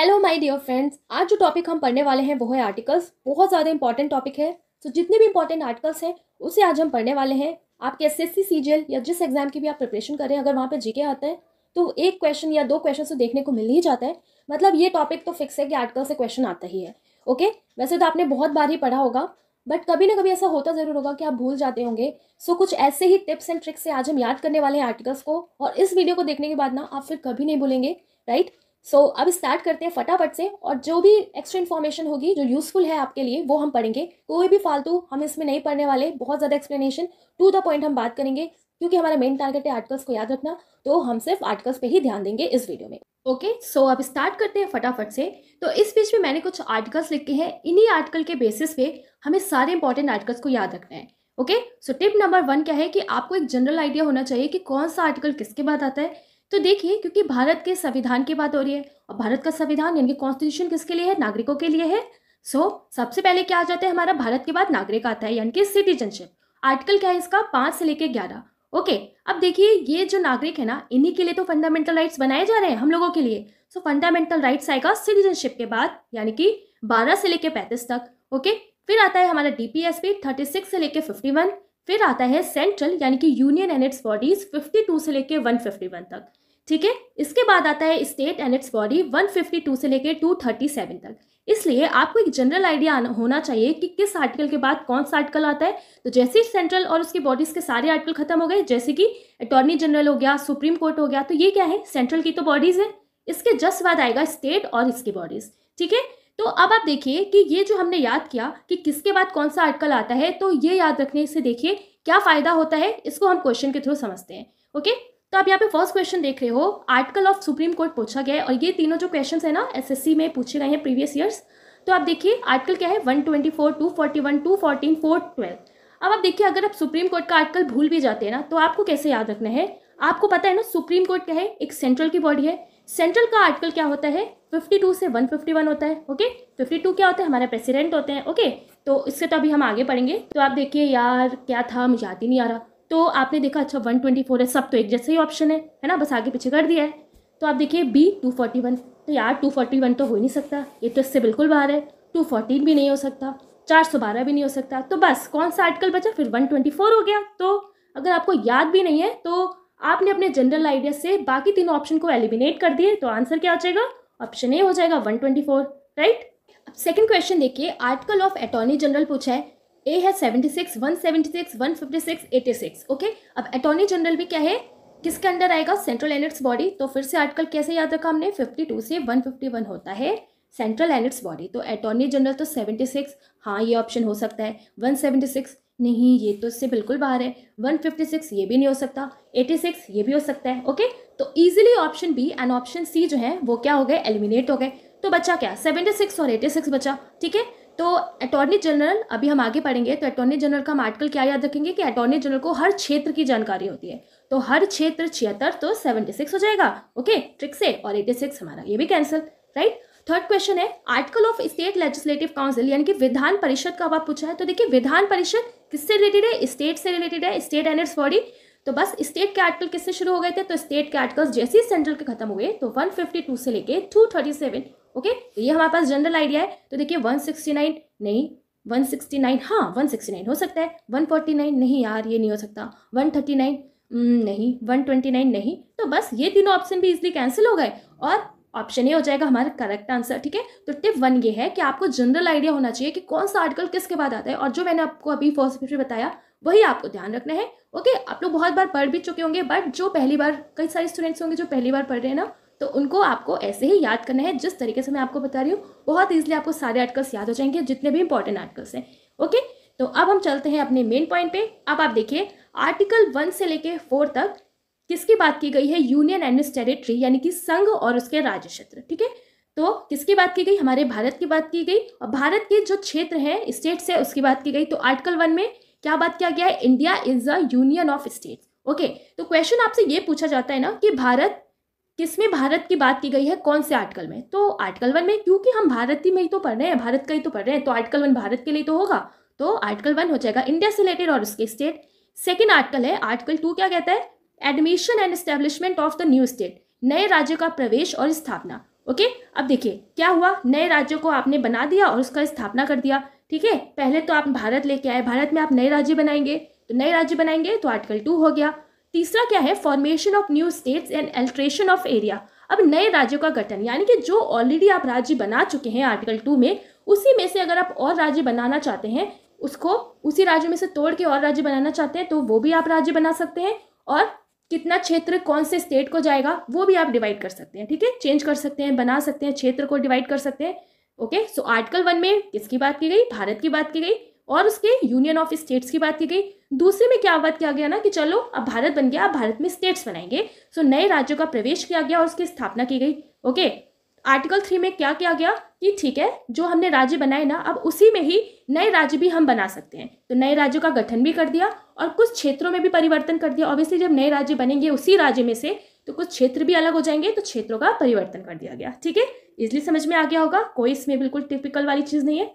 Hello my dear friends आज जो topic हम पढ़ने वाले हैं वो है आर्टिकल्स बहुत ज़्यादा इंपॉर्टेंट टॉपिक है सो so, जितने भी इंपॉर्टेंट आर्टिकल्स हैं उसे आज हम पढ़ने वाले हैं आपके एस एस या जिस एग्जाम की भी आप प्रिपरेशन करें अगर वहाँ पर जीके आते हैं तो एक क्वेश्चन या दो क्वेश्चन तो देखने को मिल ही जाता है मतलब ये टॉपिक तो फिक्स है कि आर्टिकल से क्वेश्चन आता ही है ओके okay? वैसे तो आपने बहुत बार ही पढ़ा होगा बट कभी ना कभी ऐसा होता ज़रूर होगा कि आप भूल जाते होंगे सो so, कुछ ऐसे ही टिप्स एंड ट्रिक्स से आज हम याद करने वाले हैं आर्टिकल्स को और इस वीडियो को देखने के बाद ना आप फिर कभी नहीं भूलेंगे राइट right? सो so, अब स्टार्ट करते हैं फटाफट से और जो भी एक्स्ट्रा इन्फॉर्मेशन होगी जो यूज़फुल है आपके लिए वो हम पढ़ेंगे कोई भी फालतू हम इसमें नहीं पढ़ने वाले बहुत ज़्यादा एक्सप्लेनेशन टू द पॉइंट हम बात करेंगे क्योंकि हमारा मेन टारगेट है आर्टिकल्स को याद रखना तो हम सिर्फ आर्टिकल्स पे ही ध्यान देंगे इस वीडियो में ओके okay, सो so अब स्टार्ट करते हैं फटाफट से तो इस बीच में मैंने कुछ आर्टिकल्स लिखे हैं इन्हीं आर्टिकल के बेसिस पे हमें सारे इंपॉर्टेंट आर्टिकल्स को याद रखना है okay so tip number one क्या है कि आपको एक जनरल आइडिया होना चाहिए कि कौन सा आर्टिकल किसके बाद आता है तो देखिए क्योंकि भारत के संविधान की बात हो रही है और भारत का संविधान यानी कि कॉन्स्टिट्यूशन किसके लिए है नागरिकों के लिए है सो so, सबसे पहले क्या आ जाता है हमारा भारत के बाद नागरिक आता है यानी कि सिटीजनशिप आर्टिकल क्या है इसका पाँच से लेकर ग्यारह ओके okay, अब देखिए ये जो नागरिक है ना इन्हीं के लिए तो फंडामेंटल राइट्स बनाए जा रहे हैं हम लोगों के लिए सो फंडामेंटल राइट्स आएगा सिटीजनशिप के बाद यानी कि बारह से लेकर पैंतीस तक ओके okay? फिर आता है हमारा डीपीएसपी सिक्स से लेकर वन फिर आता है सेंट्रल यानी कि union and its bodies two से लेकर वन तक ठीक है इसके बाद आता है स्टेट एंड इट्स बॉडी 152 से लेकर 237 तक इसलिए आपको एक जनरल आइडिया होना चाहिए कि किस आर्टिकल के बाद कौन सा आर्टिकल आता है तो जैसे ही सेंट्रल और उसकी बॉडीज़ के सारे आर्टिकल खत्म हो गए जैसे कि अटॉर्नी जनरल हो गया सुप्रीम कोर्ट हो गया तो ये क्या है सेंट्रल की तो बॉडीज़ है इसके जस्ट बाद आएगा स्टेट और इसकी बॉडीज़ ठीक है तो अब आप देखिए कि ये जो हमने याद किया कि किसके बाद कौन सा आर्टिकल आता है तो ये याद रखने से देखिए क्या फ़ायदा होता है इसको हम क्वेश्चन के थ्रू समझते हैं ओके तो आप यहाँ पे फर्स्ट क्वेश्चन देख रहे हो आर्टिकल ऑफ सुप्रीम कोर्ट पूछा गया है और ये तीनों जो क्वेश्चन है ना एसएससी में पूछे गए हैं प्रीवियस ईयर्स तो आप देखिए आर्टिकल क्या है one twenty four two forty one two fourteen four twelve अब आप देखिए अगर आप सुप्रीम कोर्ट का आर्टिकल भूल भी जाते हैं ना तो आपको कैसे याद रखना है आपको पता है ना सुप्रीम कोर्ट क्या है एक सेंट्रल की बॉडी है सेंट्रल का आर्टिकल क्या होता है टू से वन होता है ओके टू क्या होता है हमारे प्रेसिडेंट होते हैं ओके तो इससे तो अभी हम आगे पढ़ेंगे तो आप देखिए यार क्या था मुझे याद ही नहीं आ रहा तो आपने देखा अच्छा वन ट्वेंटी फोर है सब तो एक जैसा ही ऑप्शन है है ना बस आगे पीछे कर दिया है तो आप देखिए बी टू फोर्टी वन तो यार टू फोर्टी वन तो हो ही नहीं सकता ये तो इससे बिल्कुल बाहर है टू फोर्टीन भी नहीं हो सकता चार सौ बारह भी नहीं हो सकता तो बस कौन सा आर्टिकल बचा फिर वन ट्वेंटी फोर हो गया तो अगर आपको याद भी नहीं है तो आपने अपने जनरल आइडिया से बाकी तीनों ऑप्शन को एलिमिनेट कर दिए तो आंसर क्या हो जाएगा ऑप्शन ए हो जाएगा वन ट्वेंटी फोर राइट अब सेकेंड क्वेश्चन देखिए आर्टिकल ऑफ अटॉर्नी जनरल पूछा है ए है seventy six six one one fifty six eighty six okay अब अटॉर्नी जनरल भी क्या है किसके अंडर आएगा सेंट्रल एलिट्स बॉडी तो फिर से आर्टिकल कैसे याद रखा हमने फिफ्टी टू से वन फिफ्टी वन होता है सेंट्रल एलिट्स बॉडी तो अटॉर्नी जनरल तो सेवेंटी सिक्स हाँ ये ऑप्शन हो सकता है वन सेवेंटी सिक्स नहीं ये तो इससे बिल्कुल बाहर है वन फिफ्टी सिक्स ये भी नहीं हो सकता एटी सिक्स ये भी हो सकता है ओके तो easily option B and option C जो है वो क्या हो गए एलिमिनेट हो गए तो बचा क्या सेवेंटी सिक्स और एटी सिक्स बचा ठीक है तो अटॉर्नी जनरल अभी हम आगे पढ़ेंगे तो अटॉर्नी जनरल का हम आर्टिकल क्या याद रखेंगे कि अटॉर्नी जनरल को हर क्षेत्र की जानकारी होती है तो हर क्षेत्र छिहत्तर तो सेवेंटी सिक्स हो जाएगा ओके ट्रिक से और एटी सिक्स हमारा ये भी कैंसिल राइट थर्ड क्वेश्चन है article of state legislative council यानी कि विधान परिषद का आप पूछा है तो देखिए विधान परिषद किससे रिलेटेड है स्टेट से रिलेटेड है स्टेट एंड इट्स बॉडी तो बस स्टेट के आर्टिकल किससे शुरू हो गए थे तो स्टेट के आर्टिकल्स जैसे ही सेंट्रल के खत्म हुए तो 152 से लेके 237 ओके तो ये हमारे पास जनरल आइडिया है तो देखिए वन सिक्सटी नाइन नहीं वन सिक्सटी नाइन हाँ वन सिक्सटी नाइन हो सकता है वन फोर्टी नाइन नहीं यार ये नहीं हो सकता वन थर्टी नाइन नहीं वन ट्वेंटी नाइन नहीं तो बस ये तीनों ऑप्शन भी इजली कैंसिल हो गए और ऑप्शन ये हो जाएगा हमारा करेक्ट आंसर ठीक है तो टिप वन ये है कि आपको जनरल आइडिया होना चाहिए कि कौन सा आर्टिकल किसके बाद आता है और जो मैंने आपको अभी फर्स्ट फिफ्टी बताया वही आपको ध्यान रखना है ओके आप लोग बहुत बार पढ़ भी चुके होंगे बट जो पहली बार कई सारे स्टूडेंट्स होंगे जो पहली बार पढ़ रहे हैं ना तो उनको आपको ऐसे ही याद करना है जिस तरीके से मैं आपको बता रही हूँ बहुत ईजिली आपको सारे आर्टिकल्स याद हो जाएंगे जितने भी इंपॉर्टेंट आर्टिकल्स हैं ओके तो अब हम चलते हैं अपने मेन पॉइंट पे अब आप देखिए आर्टिकल वन से लेके फोर तक किसकी बात की गई है यूनियन एंड टेरिटरी यानी कि संघ और उसके राज्य क्षेत्र ठीक है तो किसकी बात की गई हमारे भारत की बात की गई और भारत के जो क्षेत्र हैं स्टेट्स है उसकी बात की गई तो आर्टिकल वन में क्या बात किया गया है India is a union of states okay तो क्वेश्चन आपसे ये पूछा जाता है ना कि भारत किसमें भारत की बात की गई है कौन से आर्टिकल में तो आर्टिकल वन में क्योंकि हम भारत ही में ही तो पढ़ रहे हैं भारत का ही तो पढ़ रहे हैं तो आर्टिकल वन भारत के लिए तो होगा तो आर्टिकल वन हो जाएगा इंडिया से रिलेटेड और उसके स्टेट सेकेंड आर्टिकल है आर्टिकल टू क्या कहता है admission and establishment of the new state नए राज्य का प्रवेश और स्थापना ओके अब देखिए क्या हुआ नए राज्य को आपने बना दिया और उसका स्थापना कर दिया ठीक है पहले तो आप भारत लेके आए भारत में आप नए राज्य बनाएंगे तो नए राज्य बनाएंगे तो आर्टिकल टू हो गया तीसरा क्या है formation of new states and alteration of area अब नए राज्यों का गठन यानी कि जो ऑलरेडी आप राज्य बना चुके हैं आर्टिकल टू में उसी में से अगर आप और राज्य बनाना चाहते हैं उसको उसी राज्य में से तोड़ के और राज्य बनाना चाहते हैं तो वो भी आप राज्य बना सकते हैं और कितना क्षेत्र कौन से स्टेट को जाएगा वो भी आप डिवाइड कर सकते हैं ठीक है चेंज कर सकते हैं बना सकते हैं क्षेत्र को डिवाइड कर सकते हैं ओके सो आर्टिकल वन में किसकी बात की गई भारत की बात की गई और उसके यूनियन ऑफ स्टेट्स की बात की गई दूसरे में क्या बात किया गया ना कि चलो अब भारत बन गया अब भारत में स्टेट्स बनाएंगे सो नए राज्यों का प्रवेश किया गया और उसकी स्थापना की गई ओके आर्टिकल थ्री में क्या किया गया कि ठीक है जो हमने राज्य बनाए ना अब उसी में ही नए राज्य भी हम बना सकते हैं तो नए राज्यों का गठन भी कर दिया और कुछ क्षेत्रों में भी परिवर्तन कर दिया ऑब्वियसली जब नए राज्य बनेंगे उसी राज्य में से तो कुछ क्षेत्र भी अलग हो जाएंगे तो क्षेत्रों का परिवर्तन कर दिया गया ठीक है इजली समझ में आ गया होगा कोई इसमें बिल्कुल टिपिकल वाली चीज़ नहीं है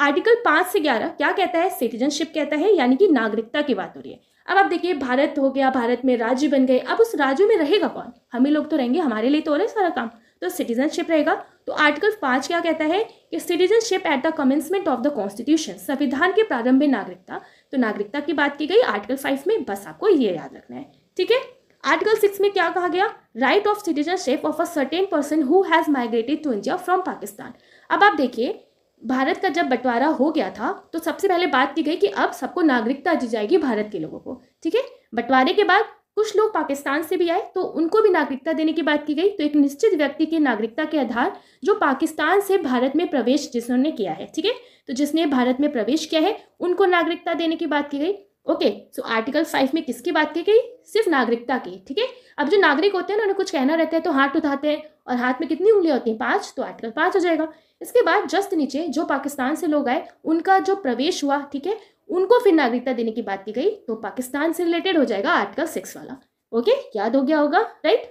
आर्टिकल पाँच से ग्यारह क्या कहता है सिटीजनशिप कहता है यानी कि नागरिकता की बात हो रही है अब आप देखिए भारत हो गया भारत में राज्य बन गए अब उस राज्य में रहेगा कौन हम ही लोग तो रहेंगे हमारे लिए तो हो रहा है सारा काम तो सिटीजनशिप रहेगा तो आर्टिकल पाँच क्या कहता है कि citizenship at the commencement of the constitution संविधान के प्रारंभ में नागरिकता तो नागरिकता की बात की गई आर्टिकल फाइव में बस आपको ये याद रखना है ठीक है आर्टिकल सिक्स में क्या कहा गया right of citizenship of a certain person who has migrated to India from Pakistan अब आप देखिए भारत का जब बंटवारा हो गया था तो सबसे पहले बात की गई कि अब सबको नागरिकता दी जाएगी भारत के लोगों को ठीक है बंटवारे के बाद कुछ लोग पाकिस्तान से भी आए तो उनको भी नागरिकता देने की बात की गई तो एक निश्चित व्यक्ति की नागरिकता के आधार जो पाकिस्तान से भारत में प्रवेश जिसने किया है ठीक है तो जिसने भारत में प्रवेश किया है उनको नागरिकता देने की बात की गई ओके सो आर्टिकल फाइव में किसकी बात की गई सिर्फ नागरिकता की ठीक है अब जो नागरिक होते हैं ना उन्हें कुछ कहना रहता है तो हाथ उठाते हैं और हाथ में कितनी उंगलियाँ होती हैं पाँच तो आर्टिकल पाँच हो जाएगा इसके बाद जस्ट नीचे जो पाकिस्तान से लोग आए उनका जो प्रवेश हुआ ठीक है उनको फिर नागरिकता देने की बात की गई तो पाकिस्तान से रिलेटेड हो जाएगा आर्टिकल सिक्स वाला ओके याद हो गया होगा राइट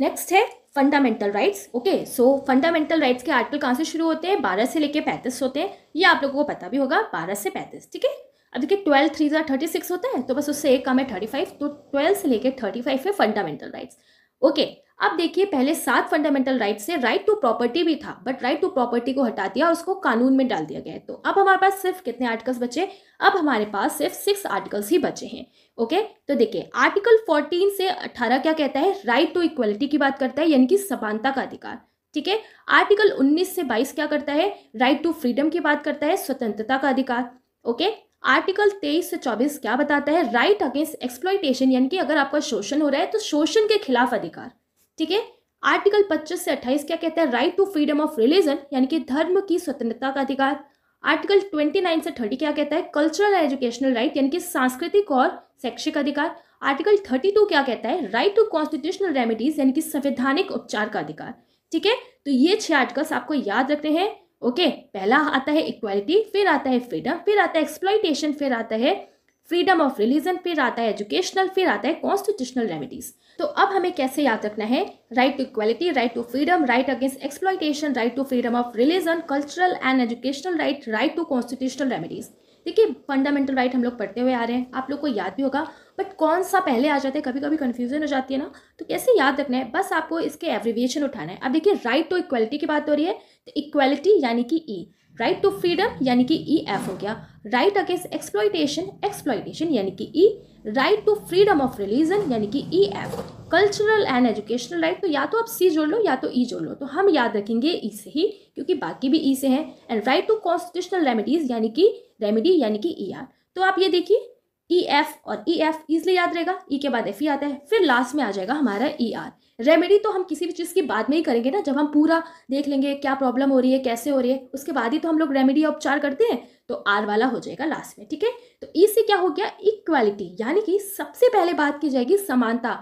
नेक्स्ट है fundamental rights okay so fundamental rights के आर्टिकल कहाँ से शुरू होते हैं बारह से लेके पैंतीस होते हैं ये आप लोगों को पता भी होगा बारह से पैंतीस ठीक है अब देखिए ट्वेल्व थ्री जो थर्टी सिक्स होता है तो बस उससे एक काम है थर्टी फाइव तो ट्वेल्व से लेके थर्टी फाइव है फंडामेंटल राइट्स ओके अब देखिए पहले सात फंडामेंटल राइट से राइट टू प्रॉपर्टी भी था बट राइट टू प्रॉपर्टी को हटा दिया और उसको कानून में डाल दिया गया है तो अब हमारे पास सिर्फ कितने आर्टिकल्स बचे अब हमारे पास सिर्फ सिक्स आर्टिकल्स ही बचे हैं ओके तो देखिए आर्टिकल फोर्टीन से अट्ठारह क्या कहता है राइट टू इक्वलिटी की बात करता है यानी कि समानता का अधिकार ठीक है आर्टिकल उन्नीस से बाईस क्या करता है राइट टू फ्रीडम की बात करता है स्वतंत्रता का अधिकार ओके आर्टिकल तेईस से चौबीस क्या बताता है राइट अगेंस्ट एक्सप्लोइटेशन यानी कि अगर आपका शोषण हो रहा है तो शोषण के खिलाफ अधिकार ठीक है आर्टिकल 25 से 28 क्या कहता है right to freedom of religion यानी कि धर्म की स्वतंत्रता का अधिकार आर्टिकल 29 से 30 क्या कहता है कल्चरल एजुकेशनल राइट यानी कि सांस्कृतिक और शैक्षिक अधिकार आर्टिकल 32 क्या कहता है राइट टू कॉन्स्टिट्यूशनल रेमेडीज यानी कि संवैधानिक उपचार का अधिकार ठीक है तो ये छह आर्टिकल्स आपको याद रखने हैं ओके पहला आता है इक्वालिटी फिर आता है फ्रीडम फिर आता है एक्सप्लाइटेशन फिर आता है फ्रीडम ऑफ रिलीजन फिर आता है एजुकेशनल फिर आता है कॉन्स्टिट्यूशनल रेमेडीज़ तो अब हमें कैसे याद रखना है right to equality right to freedom right against exploitation right to freedom of religion cultural and educational right right to constitutional remedies देखिए फंडामेंटल राइट हम लोग पढ़ते हुए आ रहे हैं आप लोग को याद भी होगा बट कौन सा पहले आ जाता है कभी कभी कन्फ्यूजन हो जाती है ना तो कैसे याद रखना है बस आपको इसके एवरीविएशन उठाना है अब देखिए राइट टू इक्वालिटी की बात हो रही है तो इक्वालिटी यानी कि E e. Right to freedom यानी कि ई e एफ हो गया राइट अगेंस्ट एक्सप्लॉइटेशन एक्सप्लॉयटेशन यानी कि E right to freedom of religion यानी कि E F cultural and educational right तो या तो आप सी जोड़ लो या तो ई e जोड़ लो तो हम याद रखेंगे ई e से ही क्योंकि बाकी भी ई e से हैं and right to constitutional remedies यानी कि रेमिडी यानी कि ई e आर तो आप ये देखिए ई e एफ और ई एफ ईजिली याद रहेगा ई e के बाद एफ ई आता है फिर लास्ट में आ जाएगा हमारा ई आर रेमेडी तो हम किसी भी चीज़ की बाद में ही करेंगे ना जब हम पूरा देख लेंगे क्या प्रॉब्लम हो रही है कैसे हो रही है उसके बाद ही तो हम लोग रेमेडी उपचार करते हैं तो आर वाला हो जाएगा लास्ट में ठीक है तो ई e से क्या हो गया इक्वालिटी यानी कि सबसे पहले बात की जाएगी समानता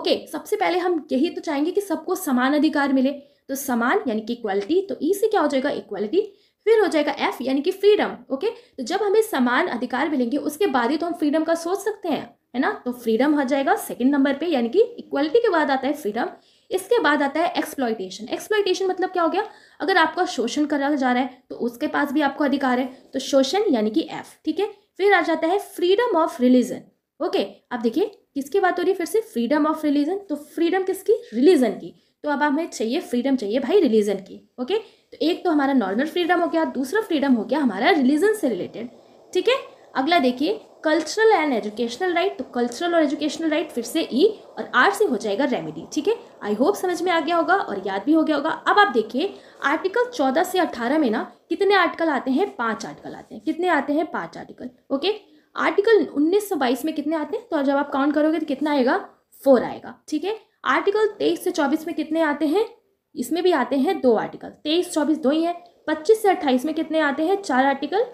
ओके सबसे पहले हम यही तो चाहेंगे कि सबको समान अधिकार मिले तो समान यानी कि इक्वालिटी तो ई से क्या हो जाएगा इक्वालिटी फिर हो जाएगा एफ यानी कि फ्रीडम ओके तो जब हमें समान अधिकार मिलेंगे उसके बाद ही तो हम फ्रीडम का सोच सकते हैं है ना तो फ्रीडम हो जाएगा सेकंड नंबर पे यानी कि इक्वलिटी के बाद आता है फ्रीडम इसके बाद आता है एक्सप्लॉयटेशन एक्सप्लॉयटेशन मतलब क्या हो गया अगर आपका शोषण करा जा रहा है तो उसके पास भी आपको अधिकार है तो शोषण यानी कि एफ ठीक है फिर आ जाता है फ्रीडम ऑफ रिलीजन ओके अब देखिए किसकी बात हो रही है फिर से फ्रीडम ऑफ रिलीजन तो फ्रीडम किसकी रिलीजन की तो अब हमें चाहिए फ्रीडम चाहिए भाई रिलीजन की ओके तो एक तो हमारा नॉर्मल फ्रीडम हो गया दूसरा फ्रीडम हो गया हमारा रिलीजन से रिलेटेड ठीक है अगला देखिए कल्चरल एंड एजुकेशनल राइट तो कल्चरल और एजुकेशनल राइट फिर से ई e और आर से हो जाएगा रेमेडी ठीक है आई होप समझ में आ गया होगा और याद भी हो गया होगा अब आप देखिए आर्टिकल चौदह से अट्ठारह में ना कितने आर्टिकल आते हैं पांच आर्टिकल आते हैं कितने आते हैं पांच आर्टिकल ओके आर्टिकल उन्नीस सौ बाईस में कितने आते हैं तो जब आप काउंट करोगे तो कितना आएगा फोर आएगा ठीक है आर्टिकल तेईस से चौबीस में कितने आते हैं इसमें भी आते हैं दो आर्टिकल तेईस चौबीस दो ही हैं पच्चीस से अट्ठाईस में कितने आते हैं चार आर्टिकल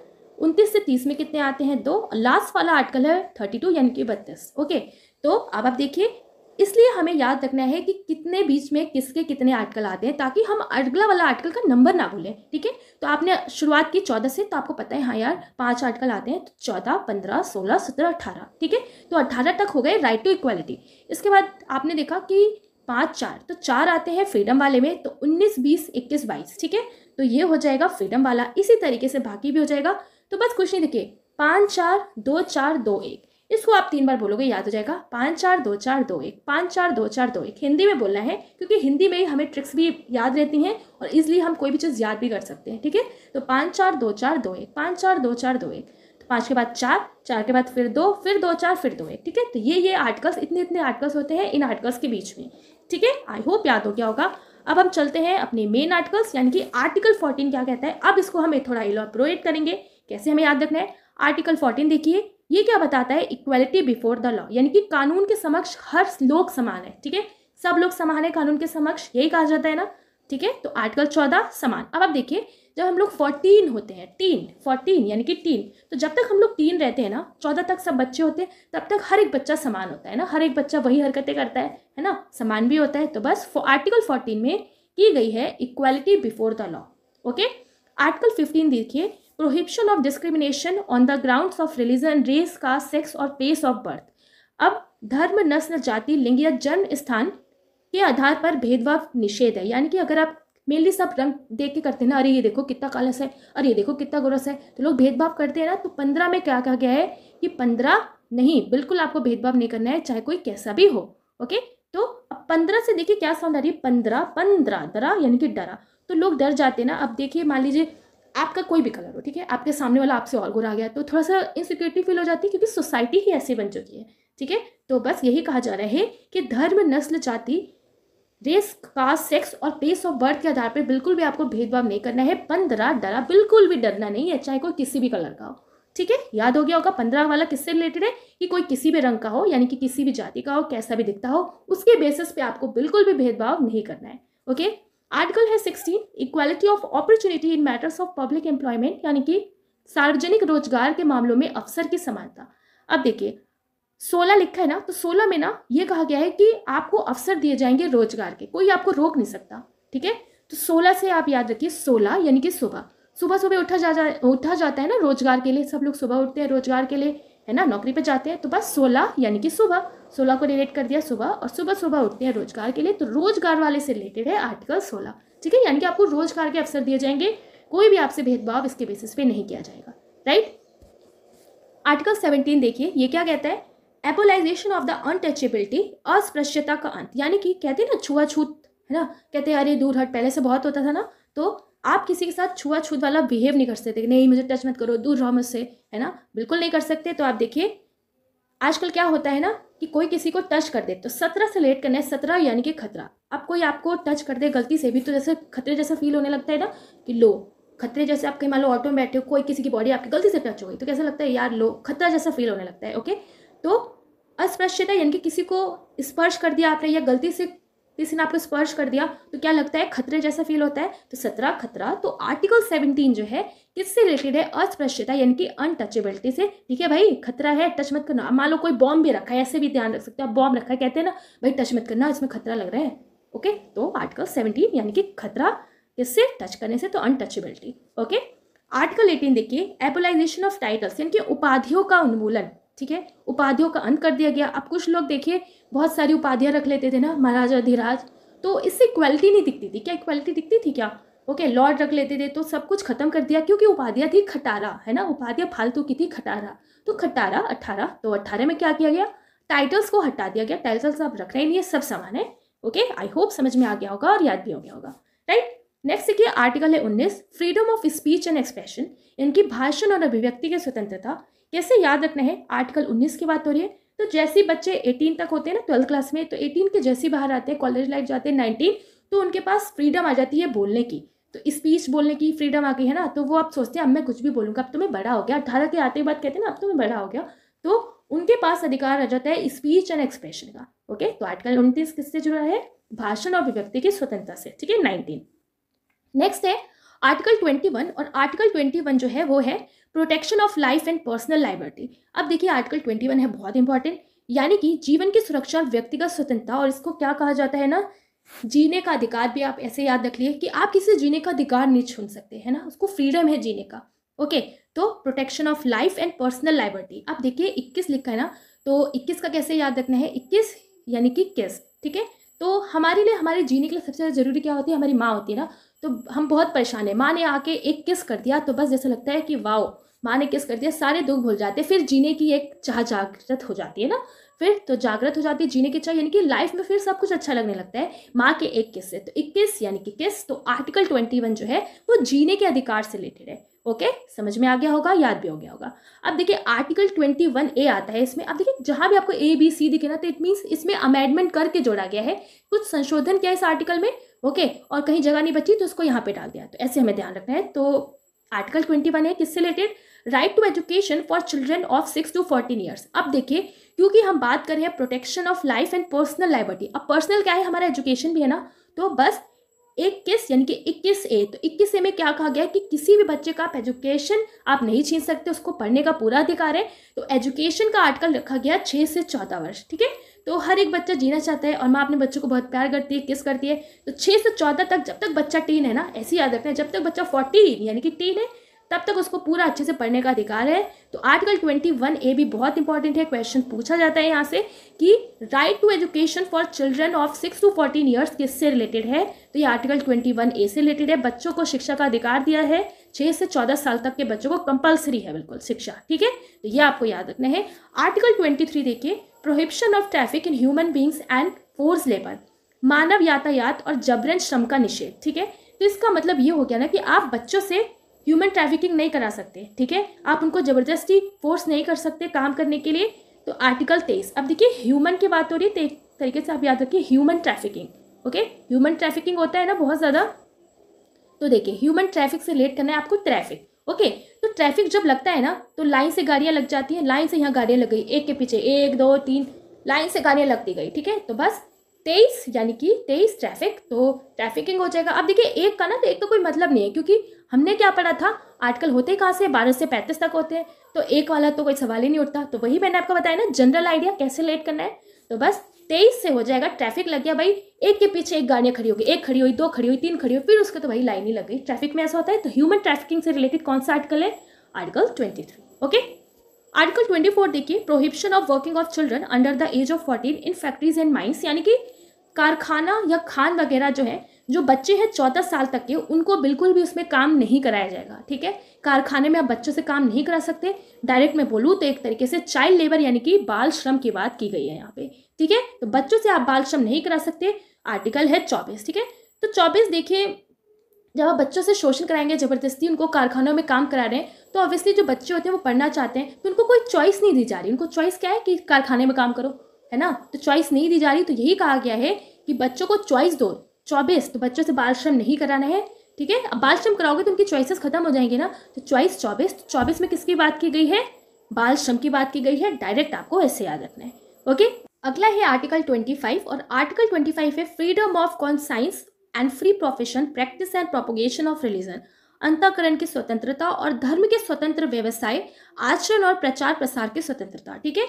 उनतीस से तीस में कितने आते हैं दो लास्ट वाला आर्टिकल है थर्टी टू यानी कि बत्तीस ओके तो अब आप देखिए इसलिए हमें याद रखना है कि कितने बीच में किसके कितने आर्टिकल आते हैं ताकि हम अगला वाला आर्टिकल का नंबर ना भूलें ठीक है तो आपने शुरुआत की चौदह से तो आपको पता है हाँ यार पांच आर्टिकल आते हैं तो चौदह पंद्रह सोलह सत्रह अठारह ठीक है तो अट्ठारह तक हो गए राइट टू इक्वालिटी इसके बाद आपने देखा कि पाँच चार तो चार आते हैं फ्रीडम वाले में तो उन्नीस बीस इक्कीस बाईस ठीक है तो ये हो जाएगा फ्रीडम वाला इसी तरीके से बाकी भी हो जाएगा तो बस कुछ नहीं देखिए पाँच चार दो चार दो एक इसको आप तीन बार बोलोगे याद हो जाएगा पाँच चार दो चार दो एक पाँच चार दो चार दो एक हिंदी में बोलना है क्योंकि हिंदी में ही हमें ट्रिक्स भी याद रहती हैं और इसलिए हम कोई भी चीज़ याद भी कर सकते हैं ठीक है थीके? तो पाँच चार दो चार दो एक पाँच चार दो चार दो एक तो पाँच के बाद चार चार के बाद फिर दो फिर दो चार फिर दो एक ठीक है तो ये ये आर्टिकल्स इतने इतने आर्टिकल्स होते हैं इन आर्टिकल्स के बीच में ठीक है आई होप याद हो गया होगा अब हम चलते हैं अपने मेन आर्टिकल्स यानी कि आर्टिकल फोर्टीन क्या कहता है अब इसको हम थोड़ा इलाप्रोएट करेंगे कैसे हमें याद रखना है आर्टिकल फोर्टीन देखिए ये क्या बताता है इक्वेलिटी बिफोर द लॉ यानी कि कानून के समक्ष हर लोग समान है ठीक है सब लोग समान है कानून के समक्ष यही कहा जाता है ना ठीक है तो आर्टिकल चौदह समान अब आप देखिए जब हम लोग फोर्टीन होते हैं टीन फोर्टीन यानी कि टीन तो जब तक हम लोग टीन रहते हैं ना चौदह तक सब बच्चे होते हैं तब तक हर एक बच्चा समान होता है ना हर एक बच्चा वही हरकतें करता है है ना समान भी होता है तो बस आर्टिकल फोर्टीन में की गई है equality before the law okay article fifteen देखिए prohibition of discrimination on the ground of religion race का सेक्स और प्लेस ऑफ बर्थ अब धर्म नस्ल जाति लिंग या जन्म स्थान के आधार पर भेदभाव निषेध है यानी कि अगर आप मेनली सब रंग देख के करते हैं ना अरे ये देखो कितना कालस है अरे ये देखो कितना गोरस है तो लोग भेदभाव करते हैं ना तो पंद्रह में क्या कहा गया है कि पंद्रह नहीं बिल्कुल आपको भेदभाव नहीं करना है चाहे कोई कैसा भी हो ओके तो अब पंद्रह से देखिए क्या साउंड आ रही है पंद्रह पंद्रह डरा यानी कि डरा तो लोग डर जाते हैं ना अब देखिए मान लीजिए आपका कोई भी कलर हो ठीक है आपके सामने वाला आपसे और गोरा गया तो थोड़ा सा इनसिक्योरिटी फील हो जाती है क्योंकि सोसाइटी ही ऐसी बन चुकी है ठीक है तो बस यही कहा जा रहा है कि धर्म नस्ल जाति रेस कास्ट सेक्स और प्लेस ऑफ बर्थ के आधार पर बिल्कुल भी आपको भेदभाव नहीं करना है पंद्रह डरा बिल्कुल भी डरना नहीं है चाहे कोई किसी भी कलर का हो ठीक है याद हो गया होगा पंद्रह वाला किससे रिलेटेड है कि कोई किसी भी रंग का हो यानी कि किसी भी जाति का हो कैसा भी दिखता हो उसके बेसिस पे आपको बिल्कुल भी भेदभाव नहीं करना है ओके आर्टिकल है sixteen equality of opportunity in matters of public employment यानी कि सार्वजनिक रोजगार के मामलों में अवसर की समानता अब देखिए सोलह लिखा है ना तो सोलह में ना ये कहा गया है कि आपको अवसर दिए जाएंगे रोजगार के कोई आपको रोक नहीं सकता ठीक है तो सोलह से आप याद रखिए सोलह यानी कि सुबह सुबह सुबह उठा जा, जा उठा जाता है ना रोजगार के लिए सब लोग सुबह उठते हैं रोजगार के लिए है ना नौकरी पे जाते हैं तो बस सोलह यानी कि सुबह सोलह को रिलेट कर दिया सुबह और सुबह सुबह उठते हैं रोजगार के लिए तो रोजगार वाले से रिलेटेड है आर्टिकल सोलह ठीक है यानी कि आपको रोजगार के अवसर दिए जाएंगे कोई भी आपसे भेदभाव इसके बेसिस पे नहीं किया जाएगा राइट आर्टिकल सेवनटीन देखिए ये क्या कहता है एपोलाइजेशन ऑफ द अनटचेबिलिटी अस्पृश्यता का अंत यानी कि कहते हैं ना छुआछूत है ना कहते हैं अरे दूर हट पहले से बहुत होता था ना तो आप किसी के साथ छुआछूत वाला बिहेव नहीं कर सकते नहीं मुझे टच मत करो दूर रहो मुझसे है ना बिल्कुल नहीं कर सकते तो आप देखिए आजकल क्या होता है ना कि कोई किसी को टच कर दे तो सत्रह से लेट करना है सत्रह यानी कि खतरा अब कोई आपको टच कर दे गलती से भी तो जैसे खतरे जैसा फील होने लगता है ना कि लो खतरे जैसे आप कहीं मान लो ऑटो में बैठे हो कोई किसी की बॉडी आपकी गलती से टच हो गई तो कैसा लगता है यार लो खतरा जैसा फील होने लगता है ओके तो अस्पृश्यता यानी कि किसी को स्पर्श कर दिया आपने या गलती से किसी ने आपको स्पर्श कर दिया तो क्या लगता है खतरे जैसा फील होता है तो सत्रह खतरा तो आर्टिकल सेवनटीन जो है किससे रिलेटेड है अस्पृश्यता यानी कि अनटचेबिलिटी से ठीक है भाई खतरा है टच मत करना मान लो कोई बॉम्ब भी रखा है ऐसे भी ध्यान रख सकते हो बॉम्ब रखा है कहते हैं ना भाई टच मत करना इसमें खतरा लग रहा है ओके तो आर्टिकल सेवनटीन यानी कि खतरा किससे टच करने से तो अनटचेबिलिटी ओके आर्टिकल एटीन देखिए एपोलाइजेशन ऑफ टाइटल्स यानी कि उपाधियों का उन्मूलन ठीक है उपाधियों का अंत कर दिया गया अब कुछ लोग देखिए बहुत सारी उपाधियाँ रख लेते थे ना महाराजा अधिराज तो इससे क्वालिटी नहीं दिखती थी क्या क्वालिटी दिखती थी क्या ओके लॉर्ड रख लेते थे तो सब कुछ खत्म कर दिया क्योंकि उपाधियाँ थी खटारा है ना उपाधियाँ फालतू की थी खटारा तो खटारा अट्ठारह तो अट्ठारह में क्या किया गया टाइटल्स को हटा दिया गया टाइटल्स आप रख रहे हैं ये सब समान है ओके आई होप समझ में आ गया होगा और याद भी हो गया होगा राइट नेक्स्ट देखिए आर्टिकल है उन्नीस freedom of speech and expression इनकी भाषण और अभिव्यक्ति की स्वतंत्रता कैसे याद रखना है आर्टिकल उन्नीस की बात हो रही है तो जैसे बच्चे एटीन तक होते हैं ना ट्वेल्थ क्लास में तो एटीन के जैसे बाहर आते हैं कॉलेज लाइफ जाते हैं नाइनटीन तो उनके पास फ्रीडम आ जाती है बोलने की तो स्पीच बोलने की फ्रीडम आ गई है ना तो वो आप सोचते हैं अब मैं कुछ भी बोलूँगा अब तो मैं बड़ा हो गया अठारह के आते ही बात कहते हैं ना अब तो मैं बड़ा हो गया तो उनके पास अधिकार आ जाता है स्पीच एंड एक्सप्रेशन का ओके तो आर्टिकल उनतीस किससे जुड़ा है भाषण और अभिव्यक्ति की स्वतंत्रता से ठीक है नाइनटीन नेक्स्ट है आर्टिकल 21 और आर्टिकल 21 जो है वो है protection of life and personal liberty अब देखिए आर्टिकल 21 है बहुत इंपॉर्टेंट यानी कि जीवन की सुरक्षा व्यक्तिगत स्वतंत्रता और इसको क्या कहा जाता है ना जीने का अधिकार भी आप ऐसे याद रख लिए कि आप किसी जीने का अधिकार नहीं छून सकते है ना उसको फ्रीडम है जीने का ओके तो protection of life and personal liberty आप देखिए इक्कीस लिखा है ना तो इक्कीस का कैसे याद रखना है इक्कीस यानी कि किस ठीक है तो हमारे लिए हमारे जीने के लिए सबसे ज़्यादा जरूरी क्या होती है हमारी माँ होती है ना तो हम बहुत परेशान है माँ ने आके एक किस कर दिया तो बस जैसा लगता है कि वाओ माँ ने किस कर दिया सारे दुख भूल जाते फिर जीने की एक चाह जागृत हो जाती है ना फिर तो जागृत हो जाती है जीने की चाह यानी कि लाइफ में फिर सब कुछ अच्छा लगने लगता है माँ के एक किस से तो इक्कीस यानी कि किस तो आर्टिकल ट्वेंटी वन जो है वो जीने के अधिकार से रिलेटेड है ओके समझ में आ गया होगा याद भी हो गया होगा अब देखिए आर्टिकल ट्वेंटी वन ए आता है इसमें अब देखिए जहां भी आपको ए बी सी दिखे ना तो इट मीन्स इसमें अमेंडमेंट करके जोड़ा गया है कुछ संशोधन किया इस आर्टिकल में ओके और कहीं जगह नहीं बची तो उसको यहाँ पे डाल दिया तो ऐसे हमें ध्यान रखना है तो आर्टिकल ट्वेंटी वन है किससे related right to education for children of six to fourteen years अब देखिए क्योंकि हम बात कर रहे हैं protection of life and personal liberty अब पर्सनल क्या है हमारा एजुकेशन भी है ना तो बस एक किस यानी कि इक्कीस ए तो इक्कीस ए में क्या कहा गया है कि किसी भी बच्चे का आप एजुकेशन आप नहीं छीन सकते उसको पढ़ने का पूरा अधिकार है तो एजुकेशन का आर्टिकल रखा गया छः से चौदह वर्ष ठीक है तो हर एक बच्चा जीना चाहता है और माँ अपने बच्चों को बहुत प्यार करती है किस करती है तो छः से चौदह तक जब तक बच्चा टीन है ना ऐसी याद रखना है जब तक बच्चा फोर्टीन यानी कि टीन है तब तक उसको पूरा अच्छे से पढ़ने का अधिकार है तो आर्टिकल ट्वेंटी वन ए भी बहुत इंपॉर्टेंट है क्वेश्चन पूछा जाता है यहाँ से कि right to education for children of six to fourteen years किससे रिलेटेड है तो ये आर्टिकल ट्वेंटी वन ए से रिलेटेड है बच्चों को शिक्षा का अधिकार दिया है छः से चौदह साल तक के बच्चों को कंपलसरी है बिल्कुल शिक्षा ठीक है तो ये आपको याद रखना है आर्टिकल ट्वेंटी थ्री देखिए prohibition of traffic in human beings and force labour मानव यातायात और जबरन श्रम का निषेध ठीक है तो इसका मतलब ये हो गया ना कि आप बच्चों से ह्यूमन ट्रैफिकिंग नहीं करा सकते ठीक है आप उनको ज़बरदस्ती फोर्स नहीं कर सकते काम करने के लिए तो आर्टिकल तेईस अब देखिए ह्यूमन की बात हो रही है तरीके से आप याद रखिए human trafficking okay human trafficking होता है ना बहुत ज़्यादा तो देखिए ह्यूमन ट्रैफिक से रिलेट करना है आपको ट्रैफिक ओके तो ट्रैफिक जब लगता है ना तो लाइन से गाड़ियाँ लग जाती हैं लाइन से यहाँ गाड़ियाँ लग गई एक के पीछे एक दो तीन लाइन से गाड़ियाँ लगती गई ठीक है तो बस तेईस यानी कि तेईस ट्रैफिक तो ट्रैफिकिंग हो जाएगा अब देखिए एक का ना तो एक का तो कोई मतलब नहीं है क्योंकि हमने क्या पढ़ा था आर्टिकल होते कहाँ से बारह से पैंतीस तक होते हैं तो एक वाला तो कोई सवाल ही नहीं उठता तो वही मैंने आपको बताया ना जनरल आइडिया कैसे लेट करना है तो बस तेईस से हो जाएगा ट्रैफिक लग गया भाई एक के पीछे एक गाड़ियाँ खड़ी होगी एक खड़ी हुई दो खड़ी हुई तीन खड़ी हुई फिर उसके तो भाई लाइन ही लग गई ट्रैफिक में ऐसा होता है तो ह्यूमन ट्रैफिकिंग से रिलेटेड कौन सा आर्टिकल है article twenty three okay article twenty four देखिए prohibition of working of children under the age of fourteen in factories and mines यानी कि कारखाना या खान वगैरह जो है जो बच्चे हैं चौदह साल तक के उनको बिल्कुल भी उसमें काम नहीं कराया जाएगा ठीक है कारखाने में आप बच्चों से काम नहीं करा सकते डायरेक्ट मैं बोलूँ तो एक तरीके से चाइल्ड लेबर यानी कि बाल श्रम की बात की गई है यहाँ पे ठीक है तो बच्चों से आप बाल श्रम नहीं करा सकते आर्टिकल है चौबीस ठीक है तो चौबीस देखिए जब आप बच्चों से शोषण कराएंगे ज़बरदस्ती उनको कारखानों में काम करा रहे हैं तो ऑब्वियसली जो बच्चे होते हैं वो पढ़ना चाहते हैं तो उनको कोई चॉइस नहीं दी जा रही उनको चॉइस क्या है कि कारखाने में काम करो है ना तो चॉइस नहीं दी जा रही तो यही कहा गया है कि बच्चों को चॉइस दो चौबीस तो बच्चों से बाल श्रम नहीं कराना है ठीक है अब बाल श्रम कराओगे तो उनकी चॉइसेस खत्म हो जाएंगे ना तो चॉइस चौबीस तो चौबीस में किसकी बात की गई है बाल श्रम की बात की गई है डायरेक्ट आपको ऐसे याद रखना है ओके अगला है आर्टिकल ट्वेंटी फाइव और आर्टिकल ट्वेंटी फाइव है freedom of conscience and free profession practice and propagation of religion अंतकरण की स्वतंत्रता और धर्म के स्वतंत्र व्यवसाय आचरण और प्रचार प्रसार की स्वतंत्रता ठीक है